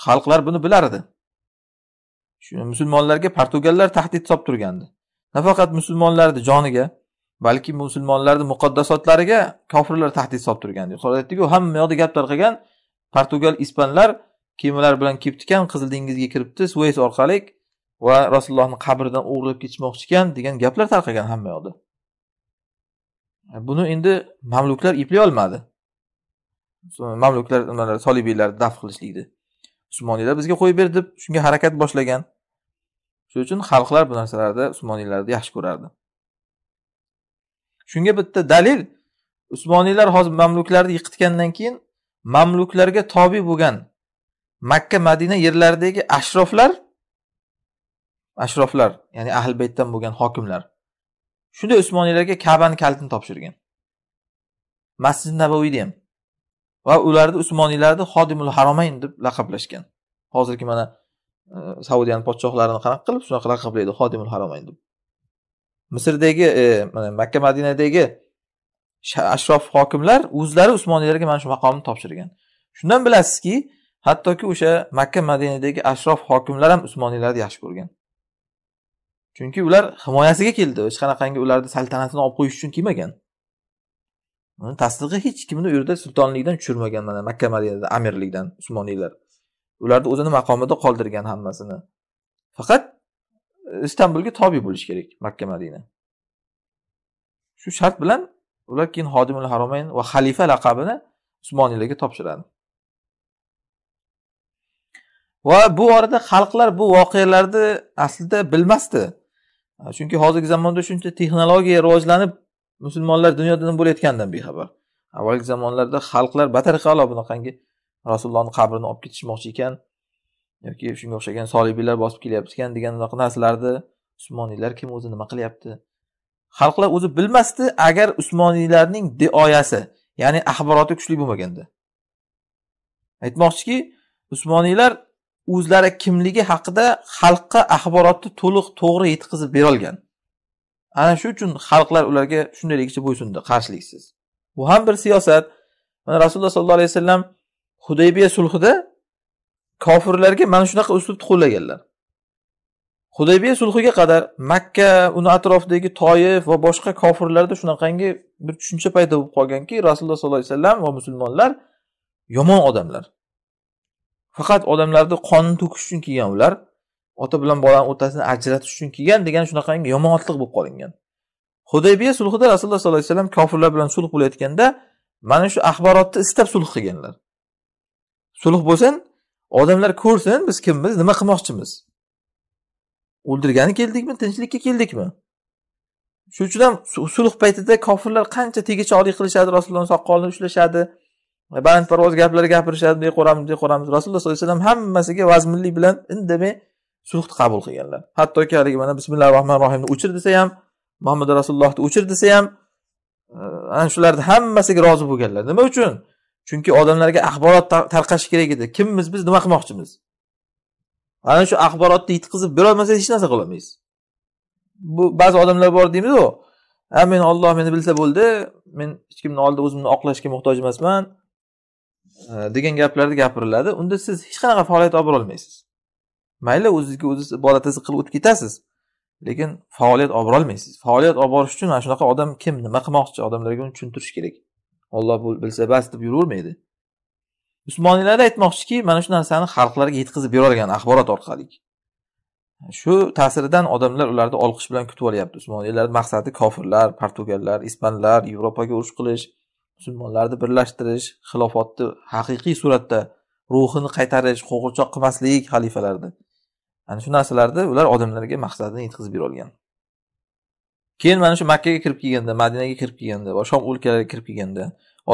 xalqlar buni bilardi musulmonlarga portugallar tahdid solib turgandi nafaqat musulmonlarni joniga balki musulmonlarni muqaddasotlariga kofirlar tahdid solib turgan deb so'rab aytdiku hamma yoqda gap tarqagan portugal ispanlar kemalar bilan kelibdikan qizil dengizga kiribdi suez orqali va rasulullohni qabridan o'g'irlab ketishmoqchi ekan degan gaplar tarqagan hamma yoqda buni endi mamluklar eplay olmadi mamluklar nimalar solibiylarni daf qilishlikni usmoniylar bizga qo'yib ber deb shunga harakat boshlagan shuning uchun xalqlar bu narsalarni usmoniylarni yaxshi ko'rardi shunga bitta dalil usmoniylar hozir mamluklarni yiqitgandan keyin mamluklarga tobe bo'lgan makka madina yerlaridagi ashroflar ashroflar ya'ni ahli baytdan bo'lgan hokimlar shunday usmoniylarga kabani kalitini topshirgan masjid navoiyni ham va ularni usmoniylarni hodimul haromayn deb laqablashgan hozirgi mana e, saudiyani podshohlarini qanaqa qilib shunaqa laqablaydi hodimul haromayn deb misrdagi e, mana makka madinadagi ashrof hokimlar o'zlari usmoniylarga mana shu maqomni topshirgan shundan bilasizki hattoki o'sha makka madinadagi ashrof hokimlar ham usmoniylarni yaxshi ko'rgan chunki ular himoyasiga keldi hech qanaqangi ularni saltanatini olib qo'yish uchun kelmagan uni tasdig'i hech kimni u yerda sultonlikdan tushirmagan mana makka madinada amirlikdan usmoniylar ularni o'zini maqomida qoldirgan hammasini faqat istanbulga tobi bo'lishi kerak makka madina shu shart bilan ular keyin hodimul haromayn va xalifa laqabini usmoniylarga topshiradi va bu orada xalqlar bu voqealarni aslida bilmasdi chunki hozirgi zamonda shuncha texnologiya rivojlanib musulmonlar dunyoda nima bo'layotganidan bexabar avvalgi zamonlarda xalqlar batarqalo bunaqangi rasulullohni qabrini olib ketishmoqchi ekan yoki shunga o'xshagan solibiylar bosib kelayotgan degan unaqa narsalarni usmoniylar kim o'zi nima qilyapti xalqlar o'zi bilmasdi agar usmoniylarning dioyasi ya'ni axboroti kuchli bo'lmaganda aytmoqchiki usmoniylar o'zlari kimligi haqida xalqqa axborotni to'liq to'g'ri yetkazib berolgan ana shu uchun xalqlar ularga shundayligicha bo'ysundi qarshiliksiz bu ham bir siyosat mana rasululloh sollallohu alayhi vasallam hudaybiya sulhida kofirlarga mana shunaqa uslubni qo'llaganlar xudaybiya sulhiga qadar makka uni atrofidagi toif va boshqa kofirlarda shunaqangi bir tushuncha paydo bo'lib qolganki rasululloh sollallohu alayhi vasallam va musulmonlar yomon odamlar faqat odamlarni qonini to'kish uchun kelgan ular ota bilan bolani o'rtasini ajratish uchun kelgan degan shunaqangi yomonotliq bo'lib qolingan xudaybiya sulhida rasululloh sollallohu alayhi vasallam kofirlar bilan sulh bo'layotganda mana shu axborotni istab sulh qilganlar sulh bo'lsin odamlar ko'rsin biz kimmiz nima qilmoqchimiz o'ldirgani keldikmi tinchlikka keldikmi shuning uchun ham sulh paytida kofirlar qancha tegichoqlik qilishadi rasulullohni soqolini ushlashadi balandparvoz gaplar gapirishadi bunday qo'ramiz bunday qo'ramiz rasululloh sollallohu alayhi vasallam hammasiga vazminlik bilan indamay sulhni qabul qilganlar hattoki haligi mana bismillahi rohmanir rohimni o'chir desa ham muhammad rasulullohni o'chir desa ham e, ana shularni hammasiga rozi bo'lganlar nima uchun chunki odamlarga axborot tarqashi kerak edi kimmiz biz nima qilmoqchimiz ana shu axborotni yetkazib berolmasangiz hech narsa qilolmaysiz bu ba'zi odamlar bor deymizu ha men olloh meni bilsa bo'ldi men hech kimni oldida o'zimni oqlashga muhtoj emasman e, degan gaplarni gapiriladi unda siz hech qanaqa faoliyat olib borolmaysiz mayli o'zizga o'ziz ibodatingizni qilib o'tib ketasiz lekin faoliyat olib borolmaysiz faoliyat olib borish uchun ana shunaqa odam kim nima qilmoqchi odamlarga uni tushuntirish kerak olloh bilsa bas deb yuravermaydi usmoniylar aytmoqchiki mana shu narsani xalqlarga yetkazib berolgan axborot orqali shu ta'siridan odamlar ularni olqish bilan kutib olyapti usmoniylarni maqsadi kofirlar portugallar ispanlar yevropaga urush qilish musulmonlarni birlashtirish xilofatni haqiqiy suratda ruhini qaytarish qo'g'irchoq qilmaslik xalifalarni ana shu narsalarni ular odamlarga maqsadini yetkazib bera olgan keyin mana shu makkaga kirib kelganda madinaga kirib kelganda va shom o'lkalariga kirib kelganda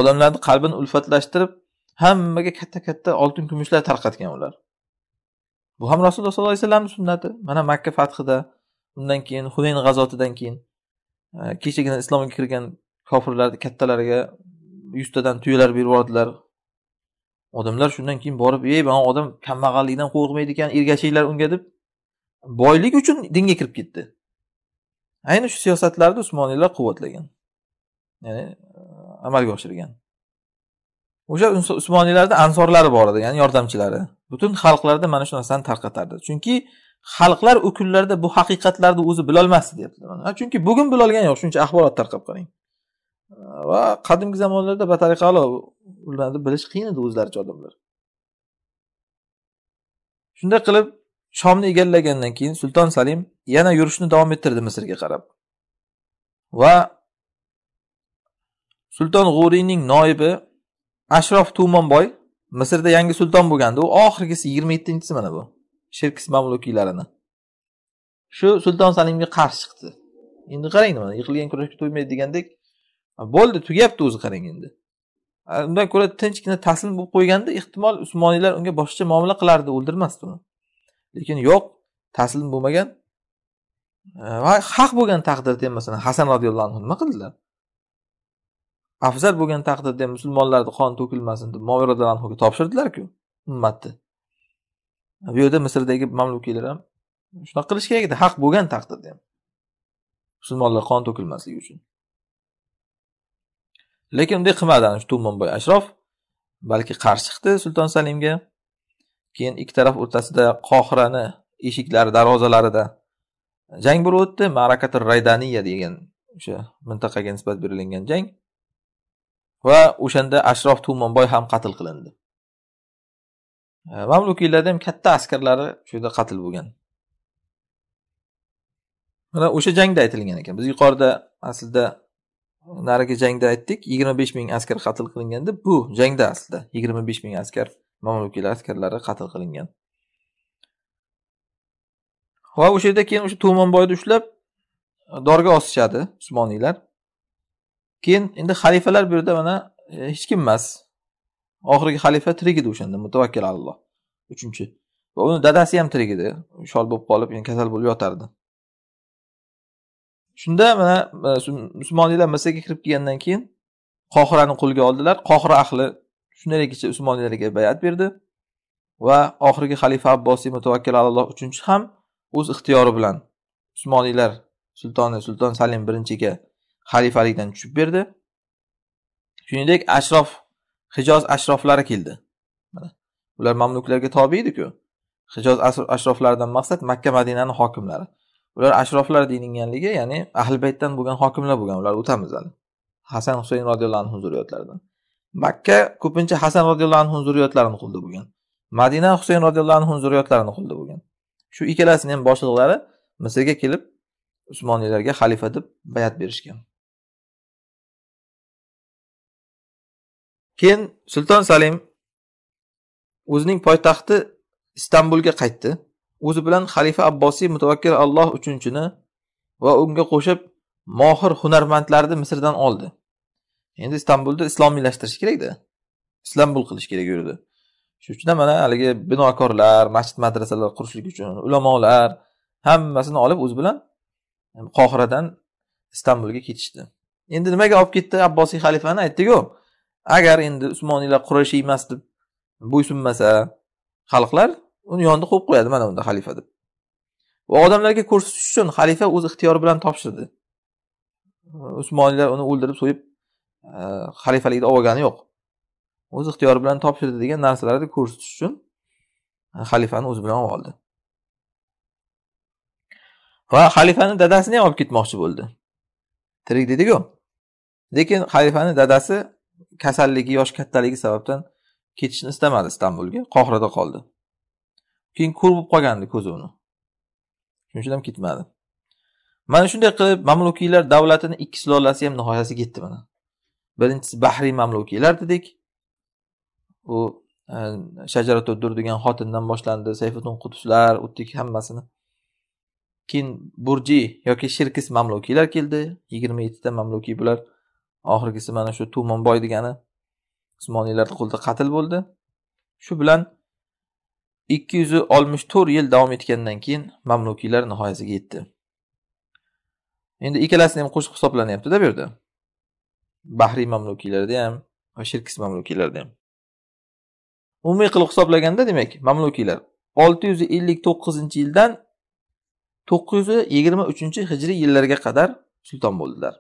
odamlarni qalbini ulfatlashtirib hammaga katta katta oltin kumushlar tarqatgan ular bu ham rasululloh sollallohu alayhi vasallamni sunnati mana makka fathida undan keyin hunayn g'azotidan keyin e, kechagina islomga kirgan kofirlarni kattalariga yuztadan tuyalar berib yubordilar odamlar shundan keyin borib ey mana odam kambag'allikdan qo'rqmaydi ekan ergashinglar unga deb boylik uchun dinga kirib ketdi ayni shu siyosatlarni usmoniylar quvvatlagan ya'ni e, amalga oshirgan o'sha usmoniylarni ansorlari bor edi ya'ni yordamchilari butun xalqlarda mana shu narsani tarqatardi chunki xalqlar u kunlarda bu haqiqatlarni o'zi bilolmasdi deyapti chunki bugun bilolgani yo'q shuncha axborot tarqab qarang e, va qadimgi zamonlarda batariqa ularni bilish qiyin edi o'zlaricha odamlar shunday qilib Shomni egallagandan keyin Sultan Salim yana yurishni davom ettirdi Misrga qarab. Va Sultan G'uriyning noibi Ashrof Tumonboy Misrda yangi sulton bo'lganda, u oxirgisi 27 yettinchisi mana bu. Shirkis mamlukiylarini Shu Sulton Salimga qarshi chiqdi. Endi qarang mana, yiqilgan kurashga to'ymaydi degandek, bo'ldi, tugayapti o'zi qarang endi. undan ko'ra tinchgina taslim bo'lib qo'yganda ehtimol usmoniylar unga boshqacha muomala qilardi o'ldirmasdi uni lekin yo'q taslim bo'lmagan e, va haq bo'lgan taqdirda ham masalan hasan roziyallohu anhu nima qildilar afzal bo'lgan taqdirda ham musulmonlarni qon to'kilmasin deb moviy roziyallohu anhuga topshirdilarku ummatni bu yerda misrdagi mamlukiylar ham shunaqa qilish kerak edi haq bo'lgan taqdirda ham musulmonlar qon to'kilmasligi uchun lekin unday qilmadi ana shu to'monboy ashrof balki qarshi chiqdi sulton salimga keyin ikki taraf o'rtasida qohirani eshiklari darvozalarida jang bo'lib o'tdi marakatul raydaniya degan o'sha mintaqaga nisbat berilgan jang va o'shanda ashrof tumonboy ham qatl qilindi e, mamlukiylarni ham katta askarlari shu yerda qatl bo'lgan mana o'sha jangda aytilgan ekan biz yuqorida aslida narigi jangda aytdik yigirma besh ming askar qatl qilingan deb bu jangda aslida yigirma besh ming askar mamlukiy askarlari qatl qilingan va o'sha yerda keyin o'sha to'monboyni ushlab e, dorga osishadi usmoniylar keyin endi xalifalar bu yerda mana e, hech kim emas oxirgi xalifa tirik edi o'shanda mutavakkil alloh uchinchi va uni dadasi ham tirik edi shol bo'lib qolib kasal bo'lib yotardi shunda mana e, usmoniylar misrga kirib kelgandan keyin qohirani qo'lga oldilar qohira ahli shundayligicha usmoniylarga bayat berdi va oxirgi xalifa abbosiy mutavakkil alloh uchinchi ham o'z ixtiyori bilan usmoniylar sultoni sulton salim birinchiga xalifalikdan tushib berdi shuningdek ashrof hijoz ashroflari keldi ular mamluklarga tobe ediku hijoz ashroflaridan maqsad makka madinani hokimlari ular ashroflar deyilganligi ya'ni ahli baytdan bo'lgan hokimlar bo'lgan ularni o'tamiz hali hasan husayn roziyallohu anhu zurriyotlaridan makka ko'pincha hasan roziyallohu anhu zurriyotlarini qildi bo'lgan madina husayn roziyallohu anhu zurriyotlarini qildi bo'lgan shu ikkalasini ham boshliqlari misrga kelib usmoniylarga xalifa deb bayat berishgan keyin sulton salim o'zining poytaxti istanbulga qaytdi o'zi bilan xalifa abbosiy mutavakkil alloh uchinchini va unga qo'shib mohir hunarmandlarni misrdan oldi endi istanbulni islomiylashtirish kerakda islambul qilish kerak u yerda shuning uchun ham mana haligi binokorlar masjid madrasalar qurishlik uchun ulamolar hammasini olib o'zi bilan qohiradan istanbulga ketishdi endi nimaga olib ketdi abbosiy xalifani aytdiku agar endi usmoniylar qurashiy emas deb bo'ysunmasa xalqlar uni yonida qo'yib qo'yadi mana unda xalifa deb va odamlarga ko'rsatish uchun xalifa o'z ixtiyori bilan topshirdi usmoniylar uni o'ldirib so'yib Э, xalifalikni olib olgani yo'q o'z ixtiyori bilan topshirdi degan narsalarni ko'rsatish uchun e, xalifani o'zi bilan olib oldi va xalifani dadasini ham olib ketmoqchi bo'ldi tirik dediku lekin xalifani dadasi kasalligi yoshi kattaligi sababdan ketishni istamadi istanbulga qohirada qoldi keyin ko'r bo'lib qolgandi ko'zi uni shuning uchun ham ketmadi mana shunday qilib mamlukiylar davlatini ikki sulolasi ham nihoyasiga yetdi mana birinchisi bahriy mamlukilar dedik u e, shajaratu dur degan xotindan boshlandi sayfiddin qutuslar utdik hammasini keyin burji yoki shirkis mamlukilar keldi yigirma yettita mamlukiy bular oxirgisi mana shu tumonboy degani usmoniylar qo'lida qatl bo'ldi shu bilan ikki yuz oltmish to'rt yil davom etgandan keyin mamlukiylar nihoyasiga yetdi endi ikkalasini ham qo'shib hisoblanyaptida bu yerda bahriy mamlukiylarda ham va shirkis mamlukiylarda ham umumiy qilib hisoblaganda demak mamlukiylar olti yuz ellik to'qqizinchi yildan to'qqiz yuz yigirma uchinchi hijriy yillarga qadar sulton bo'ldilar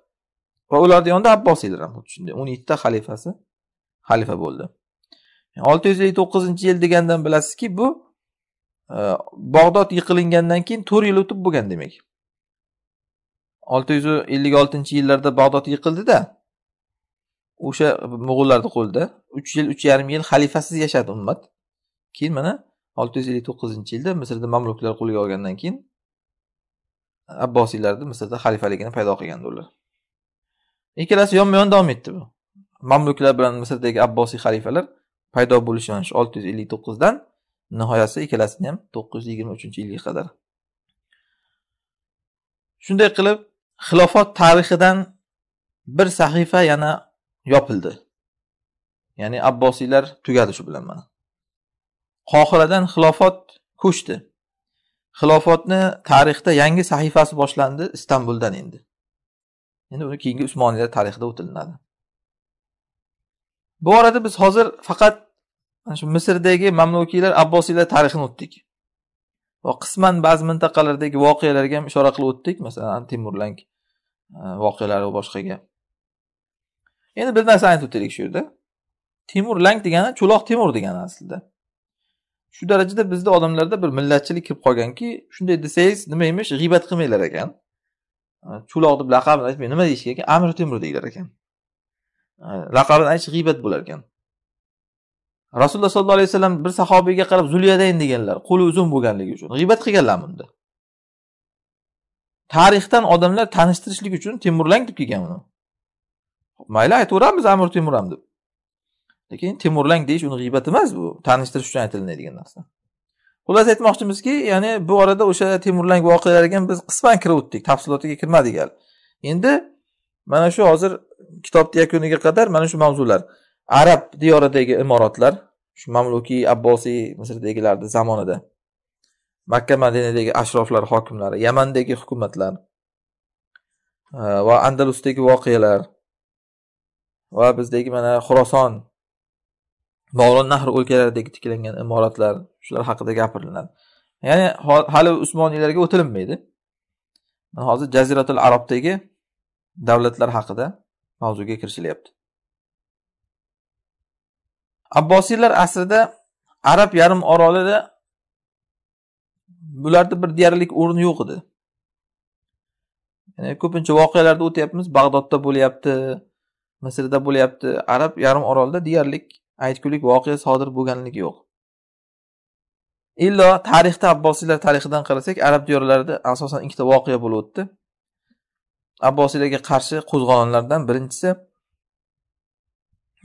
va ularni yonida abbosiylar ham xuddi shunday o'n yettita xalifasi xalifa bo'ldi olti yuz ellik to'qqizinchi yil degandan bilasizki bu e, bog'dod yiqilingandan keyin to'rt yil o'tib bo'lgan demak olti yuz ellik oltinchi yillarda bag'dod yiqildida o'sha mo'g'ullarni qo'lida uch yil uch yarim yil xalifasiz yashadi ummat keyin mana olti yuz ellik to'qqizinchi yilda misrni mamluklar qo'lga olgandan keyin abbosiylarni misrda xalifaligini paydo qilgandi ular ikkalasi yonma yon davom etdi bu mamluklar bilan misrdagi abbosiy xalifalar paydo bo'lishi mana shu olti yuz ellik to'qqizdan nihoyasi ikkalasini ham to'qqiz yuz yigirma uchinchi yilga qadar shunday qilib xilofat tarixidan bir sahifa yana yopildi ya'ni abbosiylar tugadi shu bilan mana qohiradan xilofot ko'chdi xilofotni tarixda yangi sahifasi boshlandi istanbuldan endi endi uni keyingi usmoniylar tarixida o'tilinadi bu orada biz hozir faqat shu misrdagi mamlukiylar abbosiylar tarixini o'tdik va qisman ba'zi mintaqalardagi voqealarga ham ishora qilib o'tdik masalan temurlang e, voqealari va boshqaga endi bir narsani aytib o'taylik shu yerda timur lang degani cho'loq temur degani aslida shu darajada bizda odamlarda bir millatchilik kirib qolganki shunday desangiz nima emish g'iybat qilmanglar ekan cho'loq deb laqabini aytmay nima deyish kerak ekan amir temur deydilar ekan laqabini aytish g'iybat bo'lar ekan rasululloh sollallohu alayhi vasallam bir sahobiyga qarab zulyadayn deganlar qo'li uzun bo'lganligi uchun g'iybat qilganlar bunda tarixdan odamlar tanishtirishlik uchun temurlang deb kelgan uni mayli aytaveramiz amir temuram deb lekin temurlang deyish uni g'iybat emas bu tanishtirish uchun aytilinadigan narsa xullas aytmoqchimizki ya'ni bu orada o'sha temurlang voqealariga biz qisman kirib o'tdik tafsilotiga kirmadik hali endi mana shu hozir kitobni yakuniga qadar mana shu mavzular arab diyoridagi imoratlar shu mamlukiy abbosiy misrdagilarni zamonida makka madinadagi ashroflar hokimlari yamandagi hukumatlar e, va andalusdagi voqealar va bizdagi mana xuroson bog'lon nahr o'lkalaridagi tiklangan imoratlar shular haqida gapiriladi ya'ni hali usmoniylarga o'tilinmaydi hozir jaziratul arabdagi davlatlar haqida mavzuga kirishilyapti abbosiylar asrida arab yarim orolida bularda bir deyarli o'rni yo'q edi ya'ni ko'pincha voqealarda o'tyapmiz bag'dodda bo'lyapti Misrda bo'lyapti. Arab yarim orolida deyarli aytgulik voqea sodir bo'lganligi yo'q. Illo tarixda Abbosiylar tarixidan qarasak, arab diyorlarida asosan ikkita voqea bo'lib o'tdi. Abbosiylarga qarshi qo'zg'olonlardan birinchisi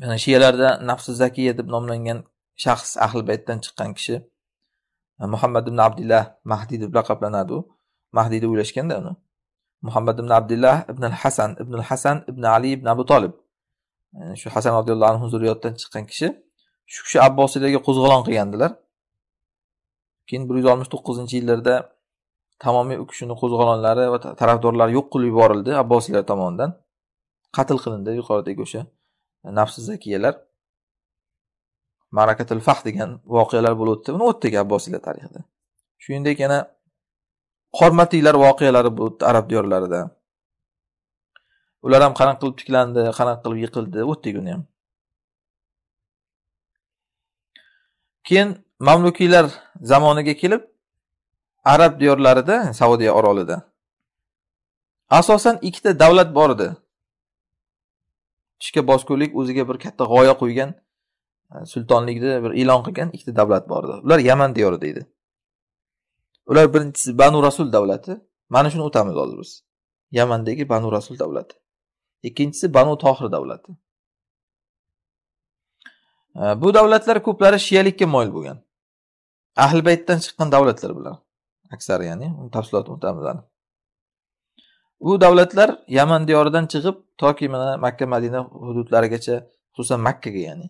yani shiyalarda nafsi Zakiya deb nomlangan shaxs ahli Baytdan chiqqan kishi e, Muhammad ibn Abdullah mahdiy deb laqablanadi u. mahdiy deb o'ylashganda uni. Muhammad ibn Abdullah ibn al-Hasan ibn al-Hasan ibn Ali ibn Abu Talib shu hasan roziyallohu anhu zurriyotdan chiqqan kishi shu kishi abbosiylarga qo'zg'olon qilgandilar keyin bir yuz oltmish to'qqizinchi yillarda tamomiy u kishini qo'zg'olonlari va tarafdorlari yo'q qilib yuborildi abbosiylar tomonidan qatl qilindi yuqoridagi o'sha nafsi zakiyalar marakatul fah degan voqealar bo'lib o'tdi buni o'tdik abbosiylar tarixida shuningdek yana qormatiylar voqealari bo'libdi arab diyorlarida ular ham qanaqa qilib tiklandi qanaqa qilib yiqildi o'tdik uni ham keyin mamlukiylar zamoniga kelib arab diyorlarida saudiya orolida asosan ikkita davlat bor edi ishga bosgulik o'ziga bir katta g'oya qo'ygan e, sultonlikni bir e'lon qilgan ikkita davlat bor edi ular yaman diyori deydi ular birinchisi banu rasul davlati mana shuni o'tamiz hozir biz yamandagi banu rasul davlati ikkinchisi banu tohir davlati bu davlatlar ko'plari shiyalikka moyil bo'lgan ahli baytdan chiqqan davlatlar bular aksari ya'ni tafsilot o'tamiz bu davlatlar yaman diyoridan chiqib toki mana makka madina hududlarigacha xususan makkaga ya'ni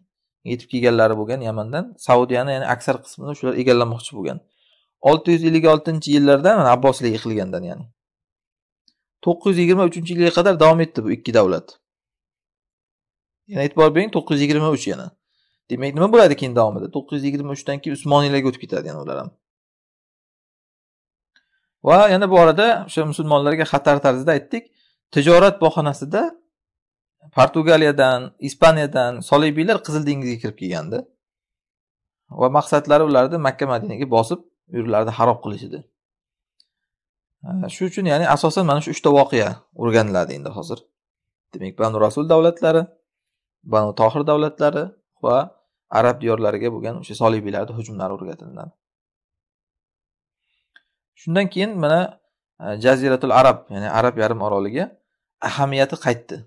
yetib kelganlari bo'lgan yamandan saudiyani ya'ni aksar qismini shular egallamoqchi bo'lgan olti yuz ellik oltinchi yillarda abbosiylar yiqilgandan ya'ni 923 yilga qadar davom etdi bu ikki davlat yana e'tibor bering 923 yana demak nima bo'ladi keyin davomida 923 dan keyin usmoniylarga o'tib ketadi yana ular ham va yana bu orada o'sha musulmonlarga xatar tarzida aytdik tijorat bahonasida portugaliyadan ispaniyadan solibiylar qizil dengizga kirib kelgandi va maqsadlari ularni makka madinaga bosib yurtlarni harob qilish edi shu uchun ya'ni asosan mana shu uchta voqea o'rganiladi endi hozir demak banu rasul davlatlari banu tohir davlatlari va arab diyorlariga bo'lgan o'sha solibiylarni hujumlari o'rgatiladi shundan keyin mana e, jaziratul arab ya'ni arab yarim oroliga ahamiyati qaytdi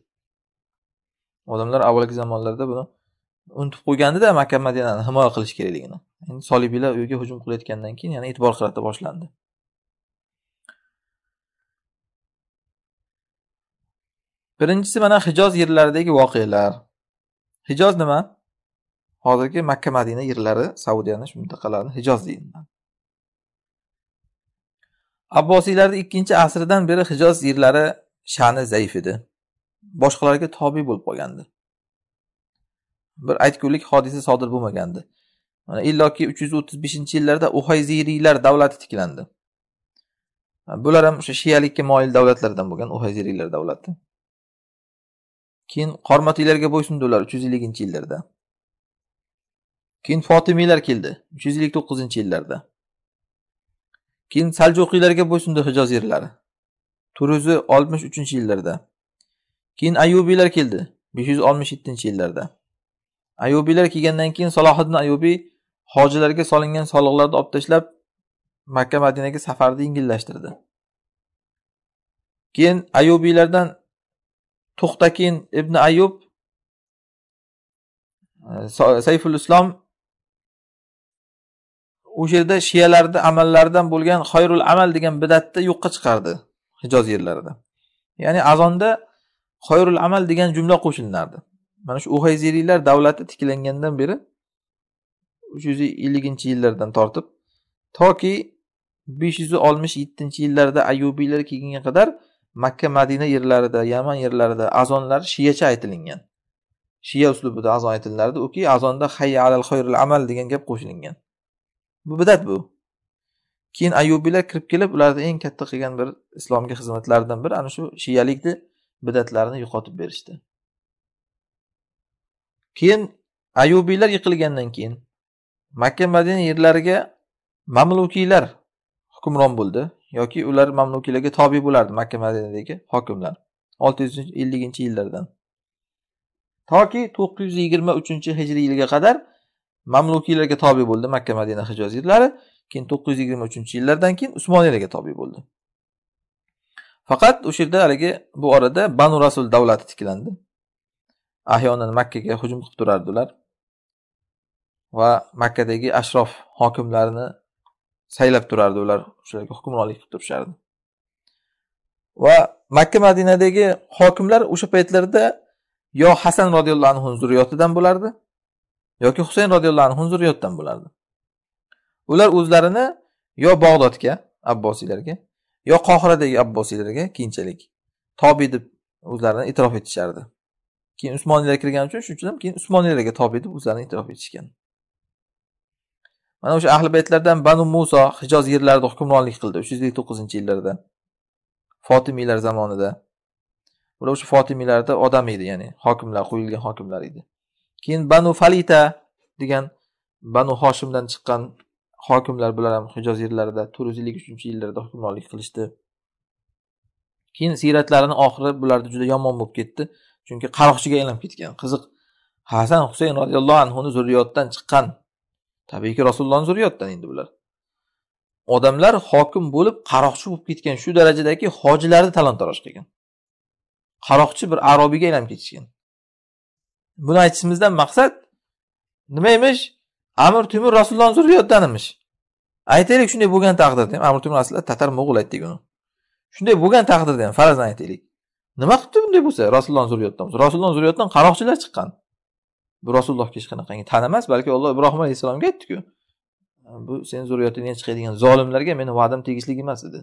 odamlar avvalgi zamonlarda buni unutib qo'ygandida makka madinani himoya qilish kerakligini endi solibiylar u yerga hujum qilayotgandan keyin yana e'tibor qarata boshlandi birinchisi mana hijoz yerlaridagi voqealar hijoz nima hozirgi makka madina yerlari saudiyani shu mintaqalarni hijoz deyiladi abbosiylarni ikkinchi asridan beri hijoz yerlari sha'ni zaif edi boshqalarga tobe bo'lib qolgandi bir aytgulik hodisa sodir bo'lmagandi mana illoki uch yuz o'ttiz beshinchi yillarda uhayziriylar davlati tiklandi bular ham o'sha shiyalikka moyil davlatlardan bo'lgan uhayziriylar davlati keyin qormatiylarga bo'ysundi ular uch yuz elliginchi yillarda keyin fotimiylar keldi uch yuz ellik to'qqizinchi yillarda keyin saljuqiylarga bo'ysundi hijoz yerlari to'rt yuz oltmish uchinchi yillarda keyin ayubiylar keldi besh yuz oltmish yettinchi yillarda ayubiylar kelgandan keyin salohiddin ayubiy hojilarga solingan soliqlarni olib tashlab makka madinaga safarni yengillashtirdi keyin ayubiylardan to'xtakin ibn ayub e, sayful islom o'sha yerda shiyalarni amallaridan bo'lgan xoyrul amal degan bidatni yo'qqa chiqardi hijoz yerlarida ya'ni azonda xoyrul amal degan jumla qo'shilinardi mana shu uhayziriylar davlati tiklangandan beri uch yuz elliginchi yillardan tortib toki besh yuz oltmish yettinchi yillarda ayubiylar kelgunga qadar makka madina yerlarida yaman yerlarida azonlar shiyacha aytilingan shiya uslubida azon aytilardi uki azonda hayya alal xoyril amal degan gap qo'shilingan bu bidat bu keyin ayubiylar kirib kelib ularni eng katta qilgan bir islomga xizmatlaridan biri ana shu shiyalikni bidatlarini yo'qotib berishdi keyin ayubiylar yiqilgandan keyin makka madina yerlariga mamlukiylar hukmron bo'ldi yoki ular mamlukilarga tobe bo'lardi makka madinadagi hokimlar olti yuz elliginchi yillardan toki to'qqiz yuz yigirma uchinchi hijriy yilga qadar mamlukiylarga tobe bo'ldi makka madina hijoziylari keyin to'qqiz yuz yigirma uchinchi yillardan keyin usmoniylarga tobe bo'ldi faqat o'sha yerda haligi bu orada banu rasul davlati tiklandi ahyonan makkaga hujum qilib turardilar va makkadagi ashrof hokimlarini saylab turardi ular o'shalarga hukmronlik qilib turishardi va makka madinadagi hokimlar o'sha paytlarda yo hasan roziyallohu anhu zurriyotidan bo'lardi yoki husayn roziyallohu anhu zurriyotidan bo'lardi ular o'zlarini yo bag'dodga abbosiylarga yo qohiradagi abbosiylarga keyinchalik tobiy deb o'zlarini e'tirof etishardi keyin usmoniylar kirgani uchun shuning uchun ham keyin usmoniylarga tobiy deb o'zlarini e'tirof etishgan mana o'sha ahli baytlardan banu muso hijoz yerlarida hukmronlik qildi uch yuz ellik to'qqizinchi yillarda fotimiylar zamonida bular o'sha fotimiylarda odam edi ya'ni hokimlar qo'yilgan hokimlar edi keyin banu falita degan banu hoshimdan chiqqan hokimlar bular ham hijoz yerlarida to'rt yuz ellik uchinchi yillarda hukmronlik qilishdi keyin siyratlarini oxiri bularni juda yomon bo'lib ketdi chunki qaroqchiga aylanib ketgan qiziq hasan husayn roziyallohu anhuni zurriyotdan chiqqan tabiiyki rasulullohni zurriyotidan endi bular odamlar hokim bo'lib qaroqchi bo'lib ketgan shu darajadagi hojilarni talon taroj qilgan qaroqchi bir arobiyga aylanib ketishgan buni aytishimizdan maqsad nima emish amir temur rasulullohni zurriyotidan emish aytaylik shunday bo'lgan taqdirda ham amir temur aslida tatar mo'g'ul aytdik uni shunday bo'lgan taqdirda ham farazan aytaylik nima qilibdi bunday bo'lsa rasulullohni zurriyotidan rasulullohni zurriyotidan qaroqchilar chiqqan bu rasulullohga hech qanaqangi tan emas balki alloh ibrohim alayhissalomga aytdiku bu seni zurriyatingdan chiqadigan zolimlarga meni va'dam tegishli emas dedi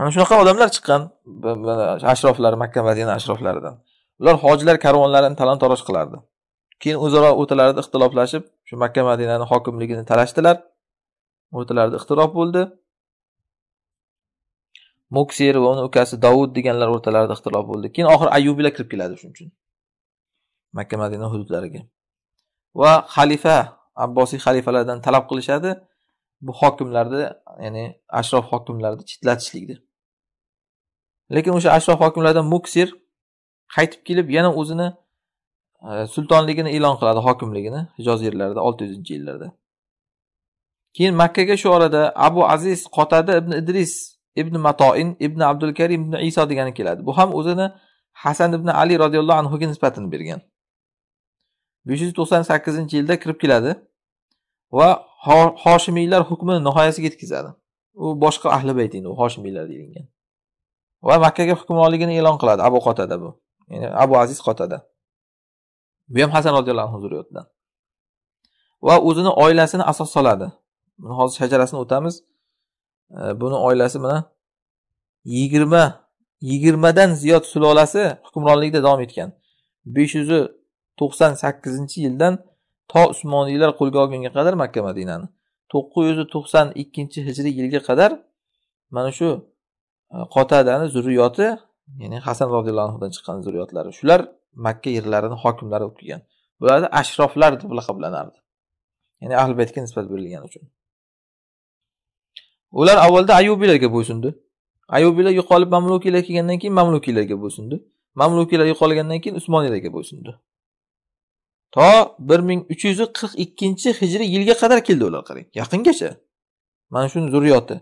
ana shunaqa odamlar chiqqan ashroflar makka madina ashroflaridan ular hojilar karvonlarini talon toroj qilardi keyin o'zaro o'rtalarida ixtiloflashib shu makka madinani hokimligini talashdilar o'rtalarida ixtilof bo'ldi muksir va uni ukasi davud deganlar o'rtalarida ixtilof bo'ldi keyin oxiri ayubiylar kirib keladi shuning uchun makka madina hududlariga va xalifa abbosiy xalifalardan talab qilishadi bu hokimlarni ya'ni ashrof hokimlarni chetlatishlikni lekin o'sha ashrof hokimlardan muksir qaytib kelib yana o'zini e, sultonligini e'lon qiladi hokimligini hijoz yerlarida olti yuzinchi yillarda keyin makkaga shu orada abu aziz qotada ibn idris ibn matoin ibn abdulkarim ibn iso degani keladi bu ham o'zini hasan ibn ali roziyallohu anhuga nisbatini bergan 598 yilda kirib keladi va hoshimiylar hukmini nihoyasiga yetkazadi u boshqa ahli bayt endi u hoshimiylar deyilgan va makkaga hukmronligini e'lon qiladi abu qotada bu ya'ni abu aziz qotada bu ham hasan roziyallohu anhu zurriyotida va o'zini oilasini asos soladi buni hozir shajarasini o'tamiz buni oilasi bilan yigirma yigirmadan ziyod sulolasi hukmronlikda davom etgan besh yuzi to'qson sakkizinchi yildan to usmoniylar qo'lga olgunga qadar makka madinani to'qqiz yuz to'qson ikkinchi hijriy yilga qadar mana shu e, qotadani zurriyoti ya'ni hasan roziyallohu anhudan chiqqan zurriyotlari shular makka yerlarini hokimlari bo'lib kelgan bularni ashroflar deb laqablanardi ya'ni ahli baytga nisbat berilgani uchun ular avvalda ayubiylarga bo'ysundi ayubiylar yo'qolib mamlukiylar kelgandan keyin mamlukiylarga bo'ysundi mamlukiylar yo'qolgandan keyin usmoniylarga bo'ysundi to 1342 hijriy yilga qadar keldi ular qarang yaqingacha mana shuni zurriyoti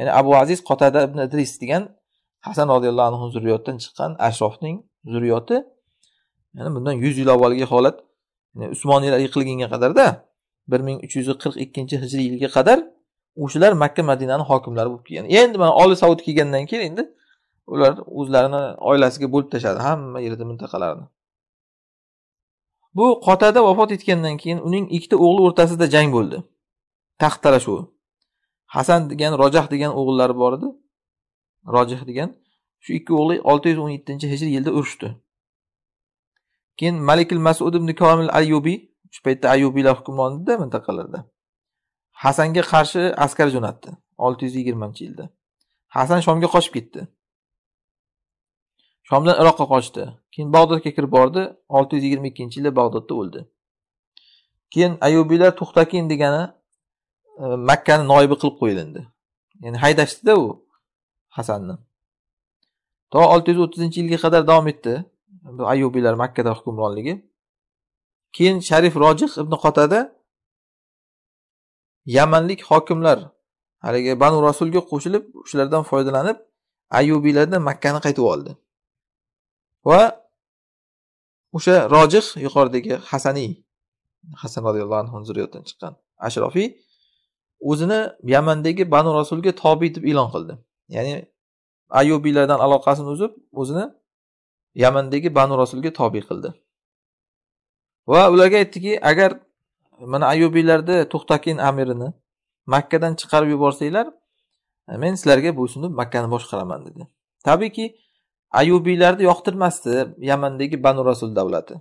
ya'ni abu aziz qotada ibn idris degan hasan roziyallohu anhu zurriyotidan chiqqan ashrofning zurriyoti ya'ni bundan yuz yil avvalgi holat yani usmoniylar yiqilgunga qadarda bir ming uch yuz qirq ikkinchi hijriy yilga qadar o'shalar makka madinani hokimlari bo'lib kelgan endi mana oli saud kelgandan keyin endi ular o'zlarini oilasiga bo'lib tashladi hamma yerda mintaqalarni bu qotada vafot etgandan keyin uning ikkita o'g'li o'rtasida jang bo'ldi taxt talashuvi hasan degan rojah degan o'g'illari bor edi rojih degan shu ikki o'g'li olti yuz o'n yettinchi hijriy yilda urushdi keyin malikil masud ibn komil ayubiy shu paytda ayubiylar hukmron edida mintaqalarda hasanga qarshi askar jo'natdi olti yuz yigirmanchi yilda hasan shomga qochib ketdi Shomdan Iroqqa qochdi. Keyin Bag'dodga kirib bordi. 622-yilda Bag'dodda o'ldi. Keyin ayubiylar To'xtakin degani e, Makkani noibi qilib qo'yilindi. Ya'ni haydashdida u Hasanni. To 630-yilga qadar davom etdi bu ayubiylar Makkada hukmronligi. Keyin Sharif Rojih ibn Qotada Yamanlik hokimlar haligi Banu Rasulga qo'shilib, shulardan foydalanib Ayyubiylardan Makkani qaytib oldi. va o'sha rojih yuqoridagi hasaniy hasan roziyallohu anhu zurriyotdan chiqqan ashrofiy o'zini yamandagi banu rasulga tobiy deb e'lon qildi ya'ni ayubiylardan aloqasini uzib o'zini yamandagi banu rasulga tobiy qildi va ularga aytdiki agar mana ayubiylarni to'xtakin amirini makkadan chiqarib yuborsanglar men sizlarga bo'ysunib makkani boshqaraman dedi tabiiyki ayubiylarni yoqtirmasdi yamandagi banu rasul davlati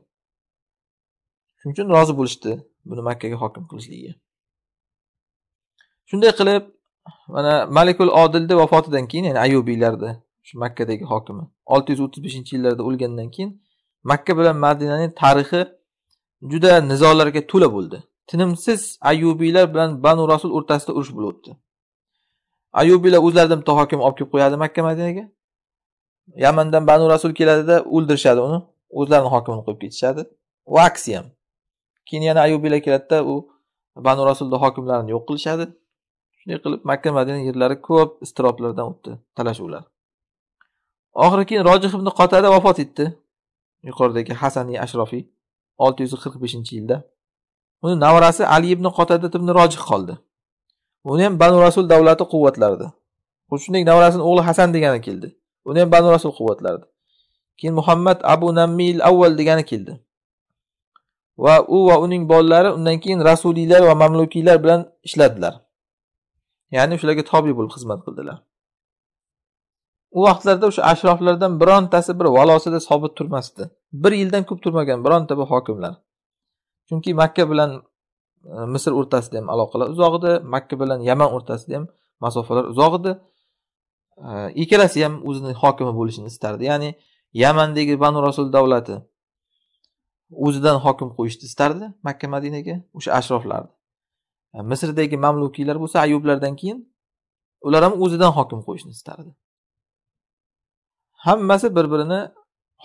shuning uchun rozi bo'lishdi buni makkaga hokim qilishligiga shunday qilib mana malikul odilni vafotidan keyin ya'ni ayubiylarni shu makkadagi hokimi olti yuz o'ttiz beshinchi yillarda o'lgandan keyin makka bilan madinaning tarixi juda nizolarga to'la bo'ldi tinimsiz ayubiylar bilan banu rasul o'rtasida urush bo'lib o'tdi ayubiylar o'zlari bitta hokim olib kelib qo'yadi makka madinaga yamandan banu rasul keladida o'ldirishadi uni o'zlarini hokimini qo'yib ketishadi va aksi ham keyin yana ayubiylar keladida u banu rasulni hokimlarini yo'q qilishadi shunday qilib makka madina yerlari ko'p iztiroblardan o'tdi talashuvlar oxiri keyin rojih ibn qotada vafot etdi yuqoridagi hasaniy ashrofiy olti yuz qirq beshinchi yilda uni navrasi ali ibn qotada ibn rojih qoldi uni ham banu rasul davlati quvvatlardi xuddi shuningdek nevarasini o'g'li hasan degani keldi uni ham banu rasul quvvatlardi keyin muhammad abu nammil avval degani keldi va u va uning bolalari undan keyin rasuliylar va mamlukiylar bilan ishladilar ya'ni shularga tobe bo'lib xizmat qildilar u vaqtlarda o'sha ashroflardan birontasi bir valosida sobit turmasdi bir yildan ko'p turmagan bironta bir hokimlar chunki makka bilan e, misr o'rtasida ham aloqalar uzoq edi makka bilan yaman o'rtasida ham masofalar uzoq edi Э, ikkalasi ham o'zini hokimi bo'lishini istardi ya'ni yamandagi banu rasul davlati o'zidan hokim qo'yishni istardi makka madinaga o'sha ashroflarni e, misrdagi mamlukiylar bo'lsa ayublardan keyin ular ham o'zidan hokim qo'yishni istardi hammasi bir birini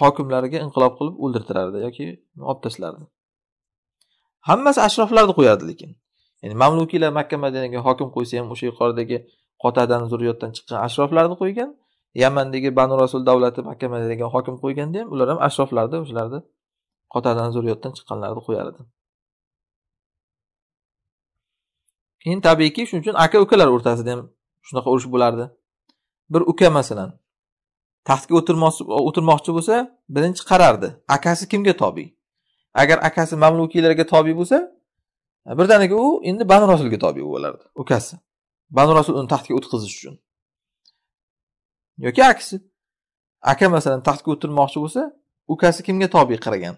hokimlariga inqilob qilib o'ldirtirardi yoki olib tashlardi hammasi ashroflarni qo'yardi lekin ya'ni mamlukiylar makka madinaga hokim qo'ysa ham o'sha yuqoridagi qotadan zurriyotdan chiqqan ashroflarni qo'ygan yamandagi banu rasul davlati mahkamada degan hokim qo'yganda ham ular ham ashroflarni o'shalarni qotadan zurriyotdan chiqqanlarni qo'yar edi keyin tabiiyki shuning uchun aka ukalar o'rtasida ham shunaqa urush bo'lardi bir uka masalan taxtga o'tirmoqchi bo'lsa birinchi qarardi akasi kimga tobi agar akasi mamlukiylarga tobi bo'lsa birdaniga u endi banu rasulga tobi bo'lardi ukasi banu rasul uni taxtga o'tqizish uchun yoki aksi aka masalan taxtga o'tirmoqchi bo'lsa ukasi kimga tobe qaragan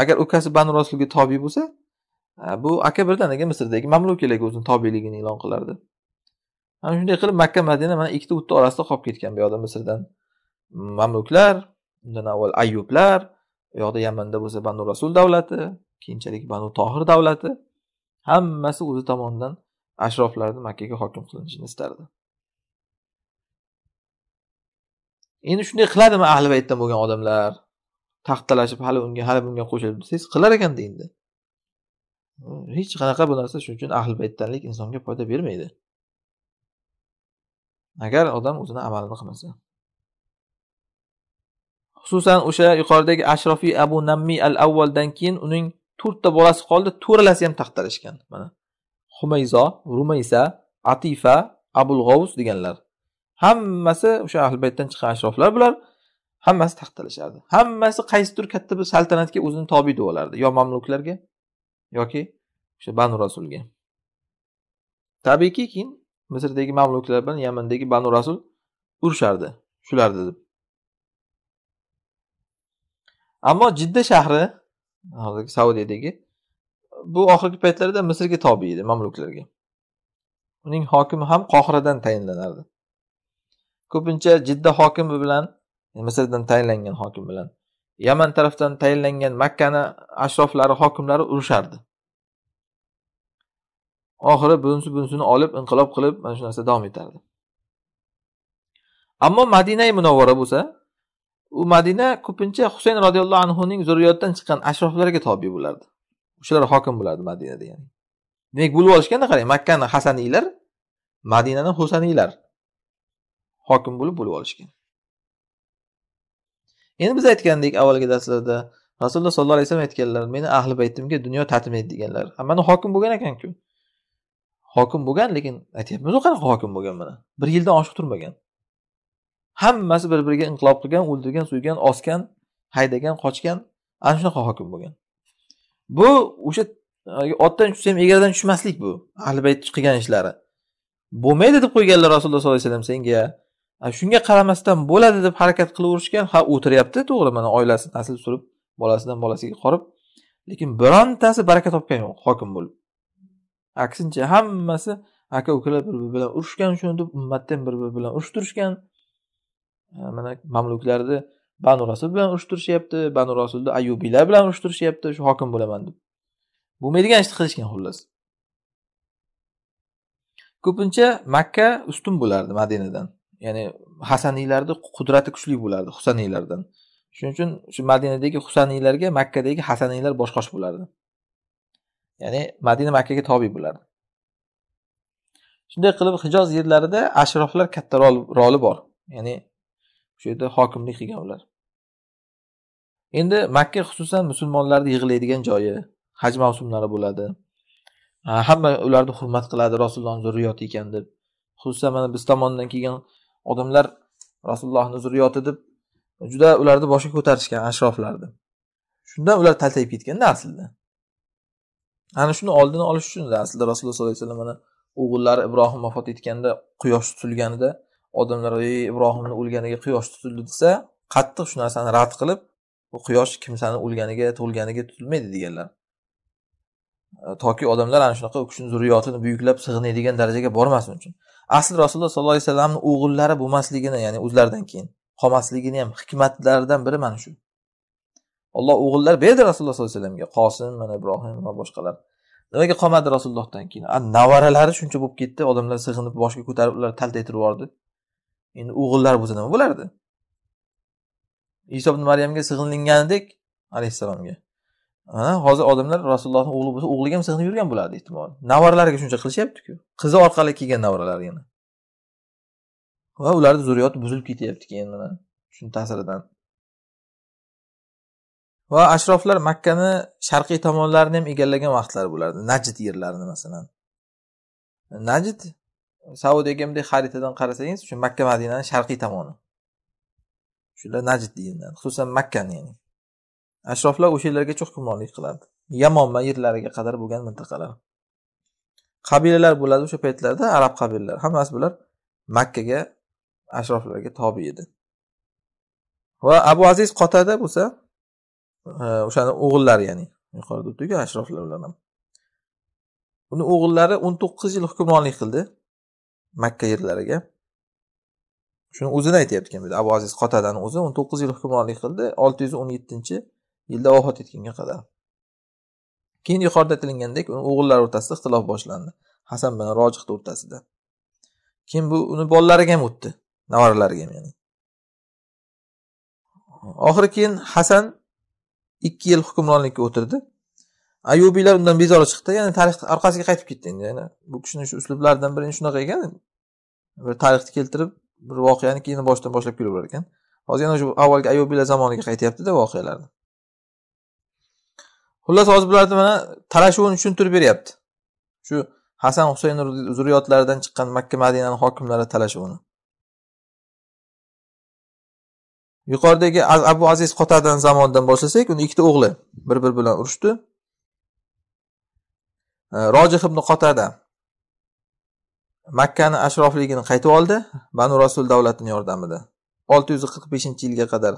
agar ukasi banu rasulga tobe bo'lsa bu aka birdaniga misrdagi mamlukalarga o'zini tobeligini e'lon qilardi ana shunday qilib makka madina mana ikkita utni orasida qolib ketgan bu yoqda misrdan mamluklar undan avval ayyublar u yoqda yamanda bo'lsa banu rasul davlati keyinchalik banu tohir davlati hammasi o'zi tomonidan ashroflarni makkaga hokim qilinishini istardi endi shunday qiladimi ahli baytdan bo'lgan odamlar taxtalashib hali unga hali bunga qo'shilib desangiz qilar ekanda endi hech qanaqa bu narsa shuning uchun ahli baytdanlik insonga foyda bermaydi agar odam o'zini amalini qilmasa xususan o'sha yuqoridagi ashrofiy abu nammiy al avvaldan keyin uning to'rtta bolasi qoldi to'rtalasi ham taxtalashgan mana humayzo rumaysa atifa abul g'ovus deganlar hammasi o'sha ahli baytdan chiqqan ashroflar bular hammasi taxtalashardi hammasi qaysidir katta bir saltanatga o'zini tobi deb olardi yo mamluklarga yoki o'sha banu rasulga tabiiyki keyin misrdagi mamluklar bilan yamandagi banu rasul urushardi shularni deb ammo jidda shahri hozirgi saudiyadagi bu oxirgi paytlarda misrga tobe edi mamluklarga uning hokimi ham qohiradan tayinlanardi ko'pincha jidda hokimi bilan misrdan tayinlangan hokim bilan yaman tarafdan tayinlangan makkani ashroflari hokimlari urushardi oxiri bunisi bunisini olib inqilob qilib mana shu narsa davom etardi ammo madinai munavvara bo'lsa u madina ko'pincha husayn roziyallohu anhuning zurriyotdan chiqqan ashroflarga tobe bo'lardi o'shalar hokim bo'ladi madinada ya'ni demak bo'lib olishganda qarang makkani hasaniylar madinani husaniylar hokim bo'lib bo'lib olishgan endi biz aytgandek avvalgi darslarda rasululloh sollallohu alayhi vasallam aytganlar meni ahli baytimga dunyo tatimaydi deganlar hammani hokim bo'lgan ekanku hokim bo'lgan lekin aytyapmizu qanaqa hokim bo'lgan mana bir yildan oshiq turmagan hammasi bir biriga inqilob qilgan o'ldirgan so'ygan osgan haydagan qochgan ana shunaqa hokim bo'lgan bu o'sha e, otdan tushsam egardan tushmaslik bu ahli bayt qilgan ishlari bo'lmaydi deb qo'yganlar rasululloh sollallohu alayhi vasallam senga shunga qaramasdan bo'ladi deb harakat qilaverishgan ha o'tiryapti to'g'ri mana oilasi nasl surib bolasidan bolasiga qorib lekin birontasi baraka topgan yo'q hokim bo'lib aksincha hammasi aka ukalar bir biri bilan urushgan shuni deb ummatdan bir biri bilan urushtirishgan e, mana mamluklarni banu rasul bilan urush banu rasulni ayubiylar bilan urush shu hokim bo'laman deb bo'lmaydigan ishni qilishgan xullas ko'pincha makka ustun bo'lardi madinadan ya'ni hasaniylarni qudrati kuchli bo'lardi husaniylardan shuning uchun shu madinadagi husaniylarga makkadagi hasaniylar boshqosh bo'lardi ya'ni madina makkaga tobe bo'lardi shunday qilib hijoz yerlarida ashroflar katta roli bor ya'ni o'sha yerda hokimlik qilgan ular endi makka xususan musulmonlarni yig'iladigan joyi haj mavsumlari bo'ladi hamma ularni hurmat qiladi rasulullohni zurriyoti ekan deb xususan mana biz tomondan kelgan odamlar rasulullohni zurriyoti deb juda ularni boshga ko'tarishgan ashroflarni shundan ular taltayib ketganda aslida ana shuni oldini olish uchun aslida rasululloh sollallohu alayhi vasallam mana o'g'illari ibrohim vafot etganda quyosh tutilganida odamlar ey ibrohimni o'lganiga quyosh tutildi desa qattiq shu narsani rad qilib bu quyosh kimsani o'lganiga tug'ilganiga tutilmaydi deganlar e, toki odamlar ana shunaqa u kishini zurriyotini buyuklab sig'inadigan darajaga bormasin uchun asli rasululloh sollallohu alayhi vasallamni o'g'illari bo'lmasligini ya'ni o'zlaridan keyin qolmasligini ham hikmatlaridan biri mana shu olloh o'g'illar berdi rasululloh sallallohu alayhi vasallamga qosim mana ibrohim va boshqalar nimaga qolmadi rasulullohdan keyin navaralari shuncha bo'lib ketdi odamlar sig'inib boshga ko'tarib ularni taltaytirib yubordi endi o'g'illar bo'lsa nima bo'lardi iso ibn maryamga sig'inilganidek alayhissalomga mana hozir odamlar rasulullohni o'g'li bo'lsa o'g'liga ham sig'inib yurgan bo'ladi ehtimol navaralariga shuncha qilishyaptiku qizi orqali kelgan navralar yana va ularni zurriyoti buzilib ketyapti keyin mana shuni ta'siridan va ashroflar makkani sharqiy tomonlarini ham egallagan vaqtlar bo'lardi najd yerlarini masalan najd saudiya xaritadan qarasangiz shu makka madinani sharqiy tomoni shular najd deyiladi xususan makkani ya'ni ashroflar o'sha yerlarga hukmronlik qiladi yamon yerlariga qadar bo'lgan mintaqalar qabilalar bo'ladi o'sha paytlarda arab qabilalari hammasi bular makkaga ashroflarga tobe edi va abu aziz qotada bo'lsa e, o'shani o'g'illari ya'ni yuqorida o'tdiku ashroflar bilan ham uni o'g'illari o'n to'qqiz yil hukmronlik qildi makka yerlariga shuni o'zini aytyapti ekan abu aziz qotadani o'zi o'n to'qqiz yil hukmronlik qildi olti yuz o'n yettinchi yilda vafot etgunga qadar keyin yuqorida aytilgandek uni o'g'illar o'rtasida ixtilof boshlandi hasan bilan rojihni o'rtasida keyin bu uni bolalariga ham o'tdi nevaralariga ham ya'ni oxiri keyin hasan ikki yil hukmronlikka o'tirdi ayubiylar undan bezor chiqdi ya'ni tarix orqasiga qaytib ketdi endi yani bu kishini shu uslublaridan birini shunaqa ekan bir tarixni keltirib bir voqeani keyin boshidan boshlab kelaverar ekan hozir yana shu avvalgi ayobiylar zamoniga qaytyaptida voqealarni xullas hozir bularni mana talashuvini tushuntirib beryapti shu hasan husayn zurriyotlaridan chiqqan makka madinani hokimlari talashuvini yuqoridagi abu aziz qotadan zamonidan boshlasak uni ikkita o'g'li bir biri bilan urushdi rojih ibn qotada makkani ashrofligini qaytib oldi banu rasul davlatini yordamida olti yuz qirq beshinchi yilga qadar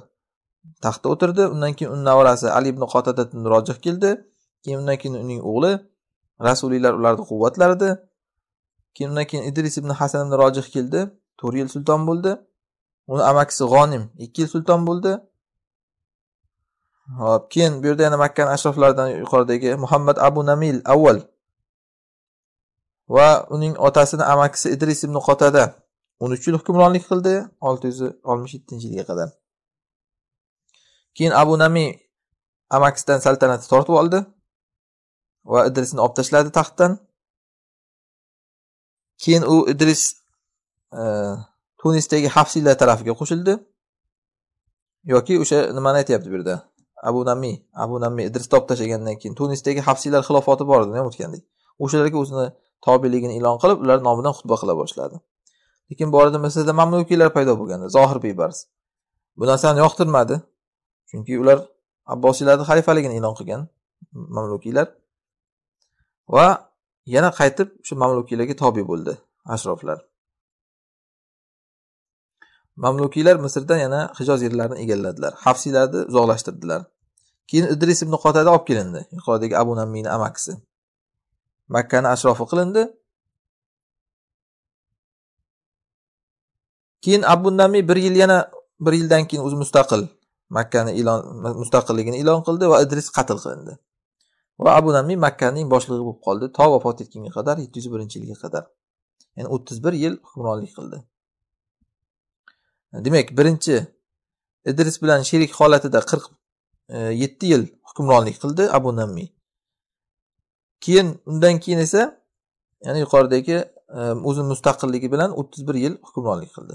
taxtda o'tirdi undan keyin uni nevarasi ali ibn qotada rojih keldi keyin undan keyin uning o'g'li rasuliylar ularni quvvatlardi keyin undan keyin idris ibn hasan ibn rojih keldi to'rt yil sulton bo'ldi uni amakisi g'onim ikki yil sulton bo'ldi hop keyin bu yerda yana makkani ashroflaridan yuqoridagi muhammad abu namil avval va uning otasini amakisi idris ibn qotada o'n uch yil hukmronlik qildi olti yuz oltmish yettinchi yilga qadar keyin abu nami amakisidan saltanatni tortib oldi va idrisni olib tashladi taxtdan keyin u idris e, tunisdagi hafsiylar tarafiga qo'shildi yoki o'sha nimani aytyapti bu yerda abu nami abu nami idrisni olib tashlagandan keyin tunisdagi hafsiylar xilofoti bor edini o'tgandek o'shalarga o'zini tobeligini e'lon qilib ular nomidan xutba qila boshladi lekin bu orada misrda mamlukiylar paydo bo'lganda zohir beybars bu narsani yoqtirmadi chunki ular abbosiylarni xalifaligini e'lon qilgan mamlukiylar va yana qaytib shu mamlukiylarga tobe bo'ldi ashroflar mamlukiylar misrdan yana hijoz yerlarini egalladilar hafsiylarni uzoqlashtirdilar keyin idris ibn qotada olib kelindi yuqoridagi abu namini amakisi makkani ashrofi qilindi keyin abu nami bir yil yana bir yildan keyin o'zi mustaqil makkani ilon mustaqilligini e'lon qildi va idris qatl qilindi va abu nami makkaning boshlig'i bo'lib qoldi to vafot etgunga qadar yetti yuz birinchi yilga qadar ya'ni o'ttiz bir yil hukmronlik qildi demak birinchi idris bilan sherik holatida qirq e, yetti yil hukmronlik qildi abu namiy keyin undan keyin esa ya'ni yuqoridagi e, o'zini mustaqilligi bilan o'ttiz bir yil hukmronlik qildi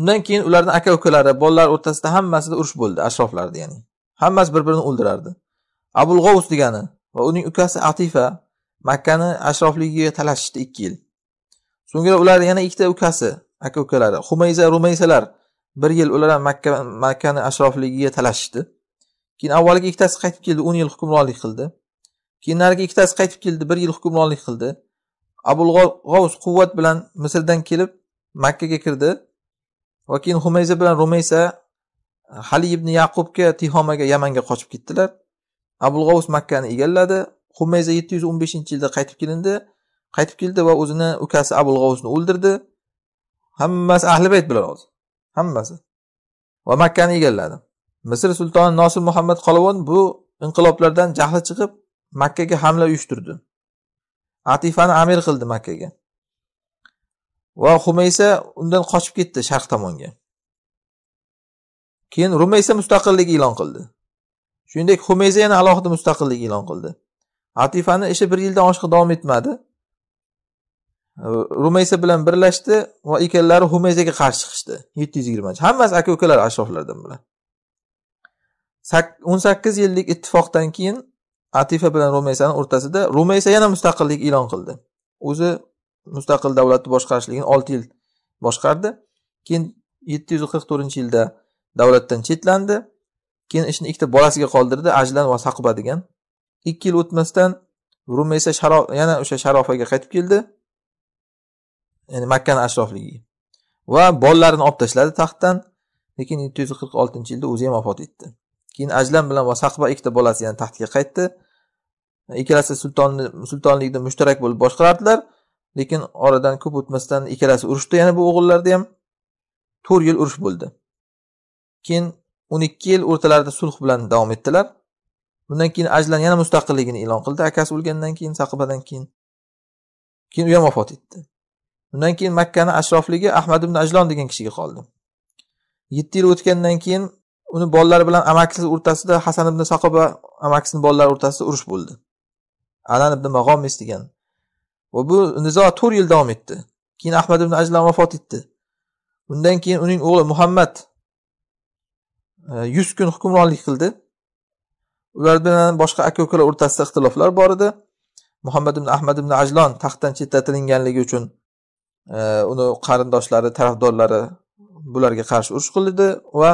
undan keyin ularni aka ukalari bolalar o'rtasida hammasida urush bo'ldi ashroflarda ya'ni hammasi bir birini o'ldirardi abul g'ovus degani va uning ukasi atifa makkani ashrofligiga talashishdi ikki yil so'ngra ular yana ikkita ukasi aka ukalari humayza rumaysalar bir yil ular ham makka makkani ashrofligiga talashishdi keyin avvaliga ikkitasi qaytib keldi o'n yil hukmronlik qildi keyin narigi ikkitasi qaytib keldi bir yil hukmronlik qildi abul g'avs quvvat bilan misrdan kelib makkaga kirdi va keyin humayza bilan rumaysa hali ibn yaqubga tihomaga yamanga qochib ketdilar abul g'avs makkani egalladi humayza yetti yuz o'n beshinchi yilda qaytib kelindi qaytib keldi va o'zini ukasi abul g'avsni o'ldirdi hammasi ahli bayt bilan hozir hammasi va makkani egalladi misr sultoni nosir muhammad qolovon bu inqiloblardan jahli chiqib makkaga hamla uyushtirdi atifani amir qildi makkaga va humaysa undan qochib ketdi sharq tomonga keyin rumaysa mustaqillik e'lon qildi shuningdek humaysa yana alohida mustaqillik e'lon qildi atifani ishi bir yildan oshiq davom etmadi rumaysa bilan birlashdi va ikkalari humaysaga qarshi chiqishdi yetti yuz yigirmanchi hammasi aka ukalar ashroflardan bular 18 yillik ittifoqdan keyin atifa bilan rumaysani o'rtasida rumaysa yana mustaqillik e'lon qildi o'zi mustaqil davlatni boshqarishligini olti yil boshqardi keyin yetti yuz qirq to'rtinchi yilda davlatdan chetlandi keyin ishni ikkita bolasiga qoldirdi ajlan va saquba degan ikki yil o'tmasdan rumaysa sharof yana o'sha sharofaga qaytib keldi ya'ni makkani ashrofligiga va bolalarini olib tashladi taxtdan lekin yetti yuz qirq oltinchi yilda o'zi ham vafot etdi keyin ajlan bilan va saqba ikkita bolasi yana taxtga qaytdi ikkalasi sultonni sultonlikni mushtarak bo'lib boshqarardilar lekin oradan ko'p o'tmasdan ikkalasi urushdi yana bu o'g'illarda ham to'rt yil urush bo'ldi keyin o'n ikki yil o'rtalarida sulh bilan davom etdilar bundan keyin ajlan yana mustaqilligini e'lon qildi akasi o'lgandan keyin saqbadan keyin keyin u ham vafot etdi undan keyin makkani ashrofligi ahmad ibn ajlon degan kishiga qoldi yetti yil o'tgandan keyin uni bolalari bilan amakisi o'rtasida hasan ibn saqoba va amakisini bolalari o'rtasida urush bo'ldi alan ibn mag'omis degan va bu nizo to'rt yil davom etdi keyin ahmad ibn ajlan vafot etdi undan keyin uning o'g'li muhammad e, yuz kun hukmronlik qildi ular bilan boshqa aka ukalar o'rtasida ixtiloflar bor edi muhammad ibn ahmad ibn ajlon taxtdan chetlatilinganligi uchun e, uni qarindoshlari tarafdorlari bularga qarshi urush qildi va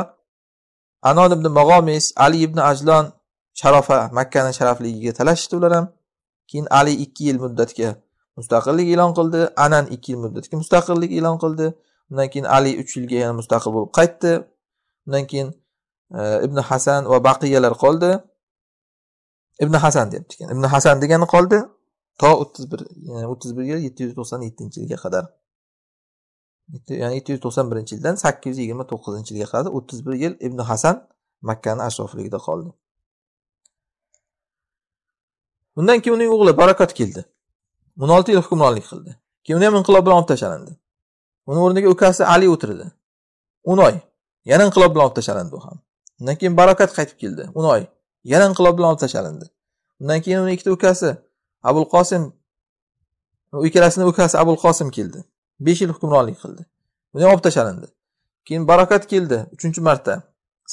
anon ibn mag'omis ali ibn ajlon sharofa makkani sharafligiga talashishdi ular ham keyin ali ikki yil muddatga mustaqillik e'lon qildi anan ikki yil muddatga mustaqillik e'lon qildi undan keyin ali uch yilga yana mustaqil bo'lib qaytdi undan keyin e, ibn hasan va baqiyalar qoldi ibn hasan deyapti ibn hasan degani qoldi to o'ttiz bir e, o'ttiz bir yil yetti yuz to'qson yettinchi yilga qadar ya'ni yetti yuz to'qson birinchi yildan sakkiz yuz yigirma to'qqizinchi yilga qadar o'ttiz bir yil ibn hasan makkani ashrofligida qoldi undan keyin uning o'g'li barakot keldi o'n olti yil hukmronlik qildi keyin uni ham inqilob bilan olib tashlandi uni o'rniga ukasi ali o'tirdi o'n oy yana inqilob bilan olib tashlandi u ham undan keyin barokat qaytib keldi o'n oy yana inqilob bilan olib tashlandi undan keyin uni ikkita ukasi abul qosim ikkalasini ukasi abul qosim keldi besh yil hukmronlik qildi undan olib tashlandi keyin barokat keldi uchinchi marta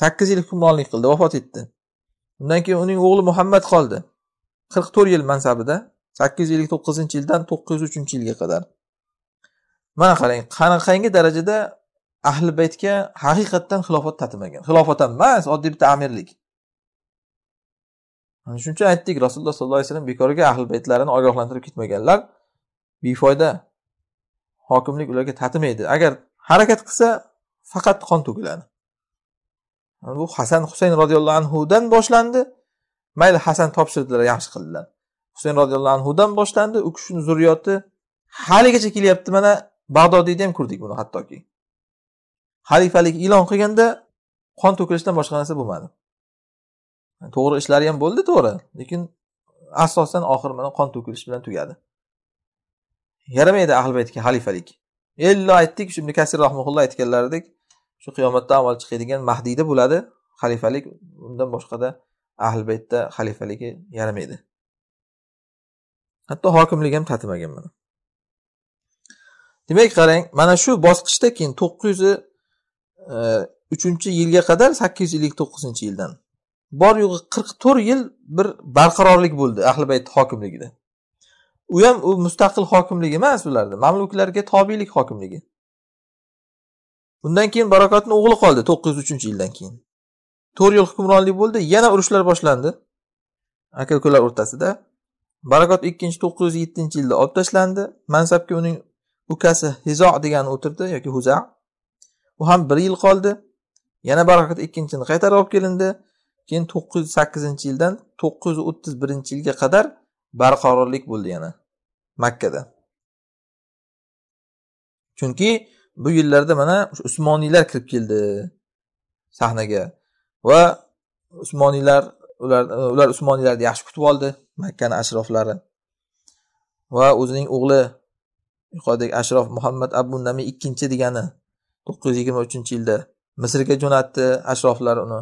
sakkiz yil hukmronlik qildi vafot etdi undan keyin uning o'g'li muhammad qoldi qirq to'rt yil mansabida sakkiz yuz ellik to'qqizinchi yildan to'qqiz yuz uchinchi yilga qadar mana qarang qanaqangi darajada ahli baytga haqiqatdan xilofat tatimagan xilofat ham emas oddiy bitta amirlik ana shuning uchun aytdik rasululloh sollallohu alayhi vasallam bekorga ahli baytlarini ogohlantirib ketmaganlar befoyda hokimlik ularga tatimaydi agar harakat qilsa faqat qon to'kiladi bu hasan husayn roziyallohu anhudan boshlandi mayli hasan topshirdilar yaxshi qildilar husayn roziyallohu anhudan boshlandi u kishini zurriyoti haligacha kelyapti mana bag'dodiyda ham ko'rdik buni hattoki xalifalik e'lon qilganda qon to'kilishdan boshqa narsa bo'lmadi to'g'ri ishlari ham bo'ldi to'g'ri lekin asosan oxiri mana qon to'kilish bilan tugadi yaramaydi ahli baytga xalifalik ello aytdik shu kasir rahmaulloh aytganlaridek shu qiyomatdan avval chiqadigan mahdiyda bo'ladi xalifalik undan boshqada ahli baytda xalifaligi yaramaydi hatto hokimlik ham tatimagan mana demak qarang mana shu bosqichda keyin to'qqiz yuz e, uchinchi yilga qadar sakkiz yuz ellik to'qqizinchi yildan bor yo'g'i qirq to'rt yil bir barqarorlik bo'ldi ahli bayt hokimligida u ham u mustaqil hokimlik emas ularda mamluklarga tobelik hokimligi undan keyin barokatni o'g'li qoldi to'qqiz yuz uchinchi yildan keyin to'rt yil hukmronlik bo'ldi yana urushlar boshlandi aka ukalar o'rtasida barakot ikkinchi to'qqiz yuz yettinchi yilda olib tashlandi mansabga uning ukasi hizo degani o'tirdi yoki huza u ham bir yil qoldi yana barakot ikkinchini qaytarib olib kelindi keyin to'qqiz yuz sakkizinchi yildan to'qqiz yuz o'ttiz birinchi yilga qadar barqarorlik bo'ldi yana makkada chunki bu yillarda mana usmoniylar kirib keldi sahnaga va usmoniylar ular ular usmoniylarni yaxshi kutib oldi makkani ashroflari va o'zining o'g'li yuqoridagi ashrof muhammad abu nami ikkinchi degani to'qqiz yuz yigirma uchinchi yilda misrga jo'natdi ashroflar uni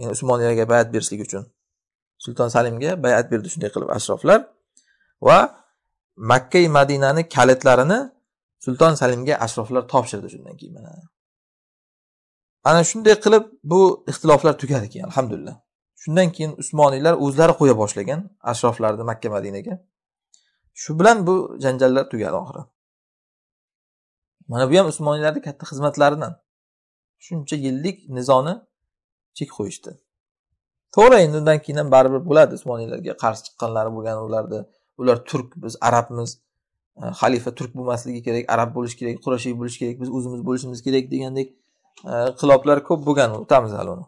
yani usmoniylarga bayat berishlik uchun sulton salimga bayat berdi shunday qilib ashroflar va makka madinani kalitlarini sulton salimga ashroflar topshirdi shundan keyin mana ana shunday qilib bu ixtiloflar tugadi keyin alhamdulillah shundan keyin usmoniylar o'zlari qo'ya boshlagan ashroflarni makka madinaga shu bilan bu janjallar tugadi oxiri mana bu ham usmoniylarni katta xizmatlaridan shuncha yillik nizoni chek qo'yishdi to'g'ri endi undan keyin ham baribir bo'ladi usmoniylarga qarshi chiqqanlari bo'lgan ularni ular turk biz arabmiz e, xalifa turk bo'lmasligi kerak arab bo'lishi kerak qurashiy bo'lishi kerak biz o'zimiz bo'lishimiz kerak degandek inqiloblar e, ko'p bo'lgan o'tamiz hali uni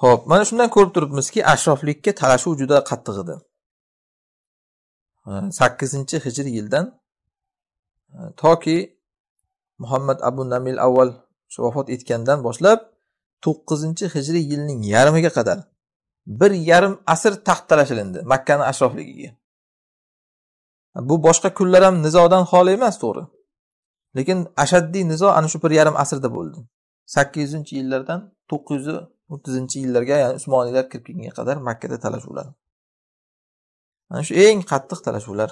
ho'p mana shundan ko'rib turibmizki ashroflikka talashuv juda qattiq edi e, sakkizinchi hijriy yildan toki muhammad abu namil avval shu vafot etgandan boshlab to'qqizinchi hijriy yilning yarmiga qadar bir yarim asr taxt talashilindi makkani ashrofligiga bu boshqa kunlar ham nizodan xoli emas to'g'ri lekin ashaddiy nizo ana shu bir yarim asrda bo'ldi sakkiz yuzinchi yillardan to'qqiz yuz o'ttizinchi yillarga ya'ni usmoniylar kirib kelgunga qadar makkada talashuvlar ana shu eng qattiq talashuvlar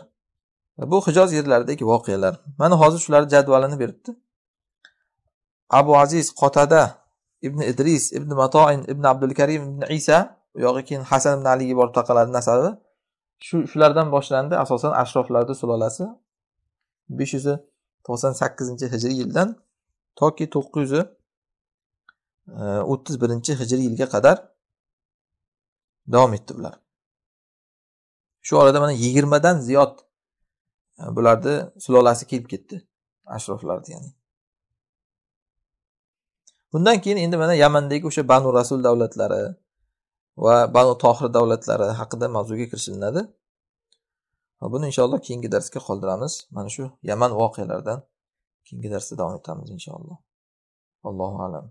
bu hijoz yerlaridagi voqealar mana hozir shularni jadvalini beribdi abu aziz qotada ibn idris ibn matoin ibn abdul karim ibn isa u yog'i keyin hasan ibn aliga borib taqaladi nasabi shu shulardan boshlandi asosan ashroflarni sulolasi besh yuz to'qson sakkizinchi hijriy yildan toki to'qqiz yuz e, o'ttiz birinchi hijriy yilga qadar davom etdi ular shu orada mana yigirmadan ziyod e, bularni sulolasi kelib ketdi ashroflarni ya'ni bundan keyin endi mana yamandagi o'sha banu rasul davlatlari va banu tohir davlatlari haqida mavzuga kirishilinadi va buni inshaalloh keyingi darsga qoldiramiz mana shu yaman voqealaridan keyingi darsda davom etamiz inshaalloh allohu alam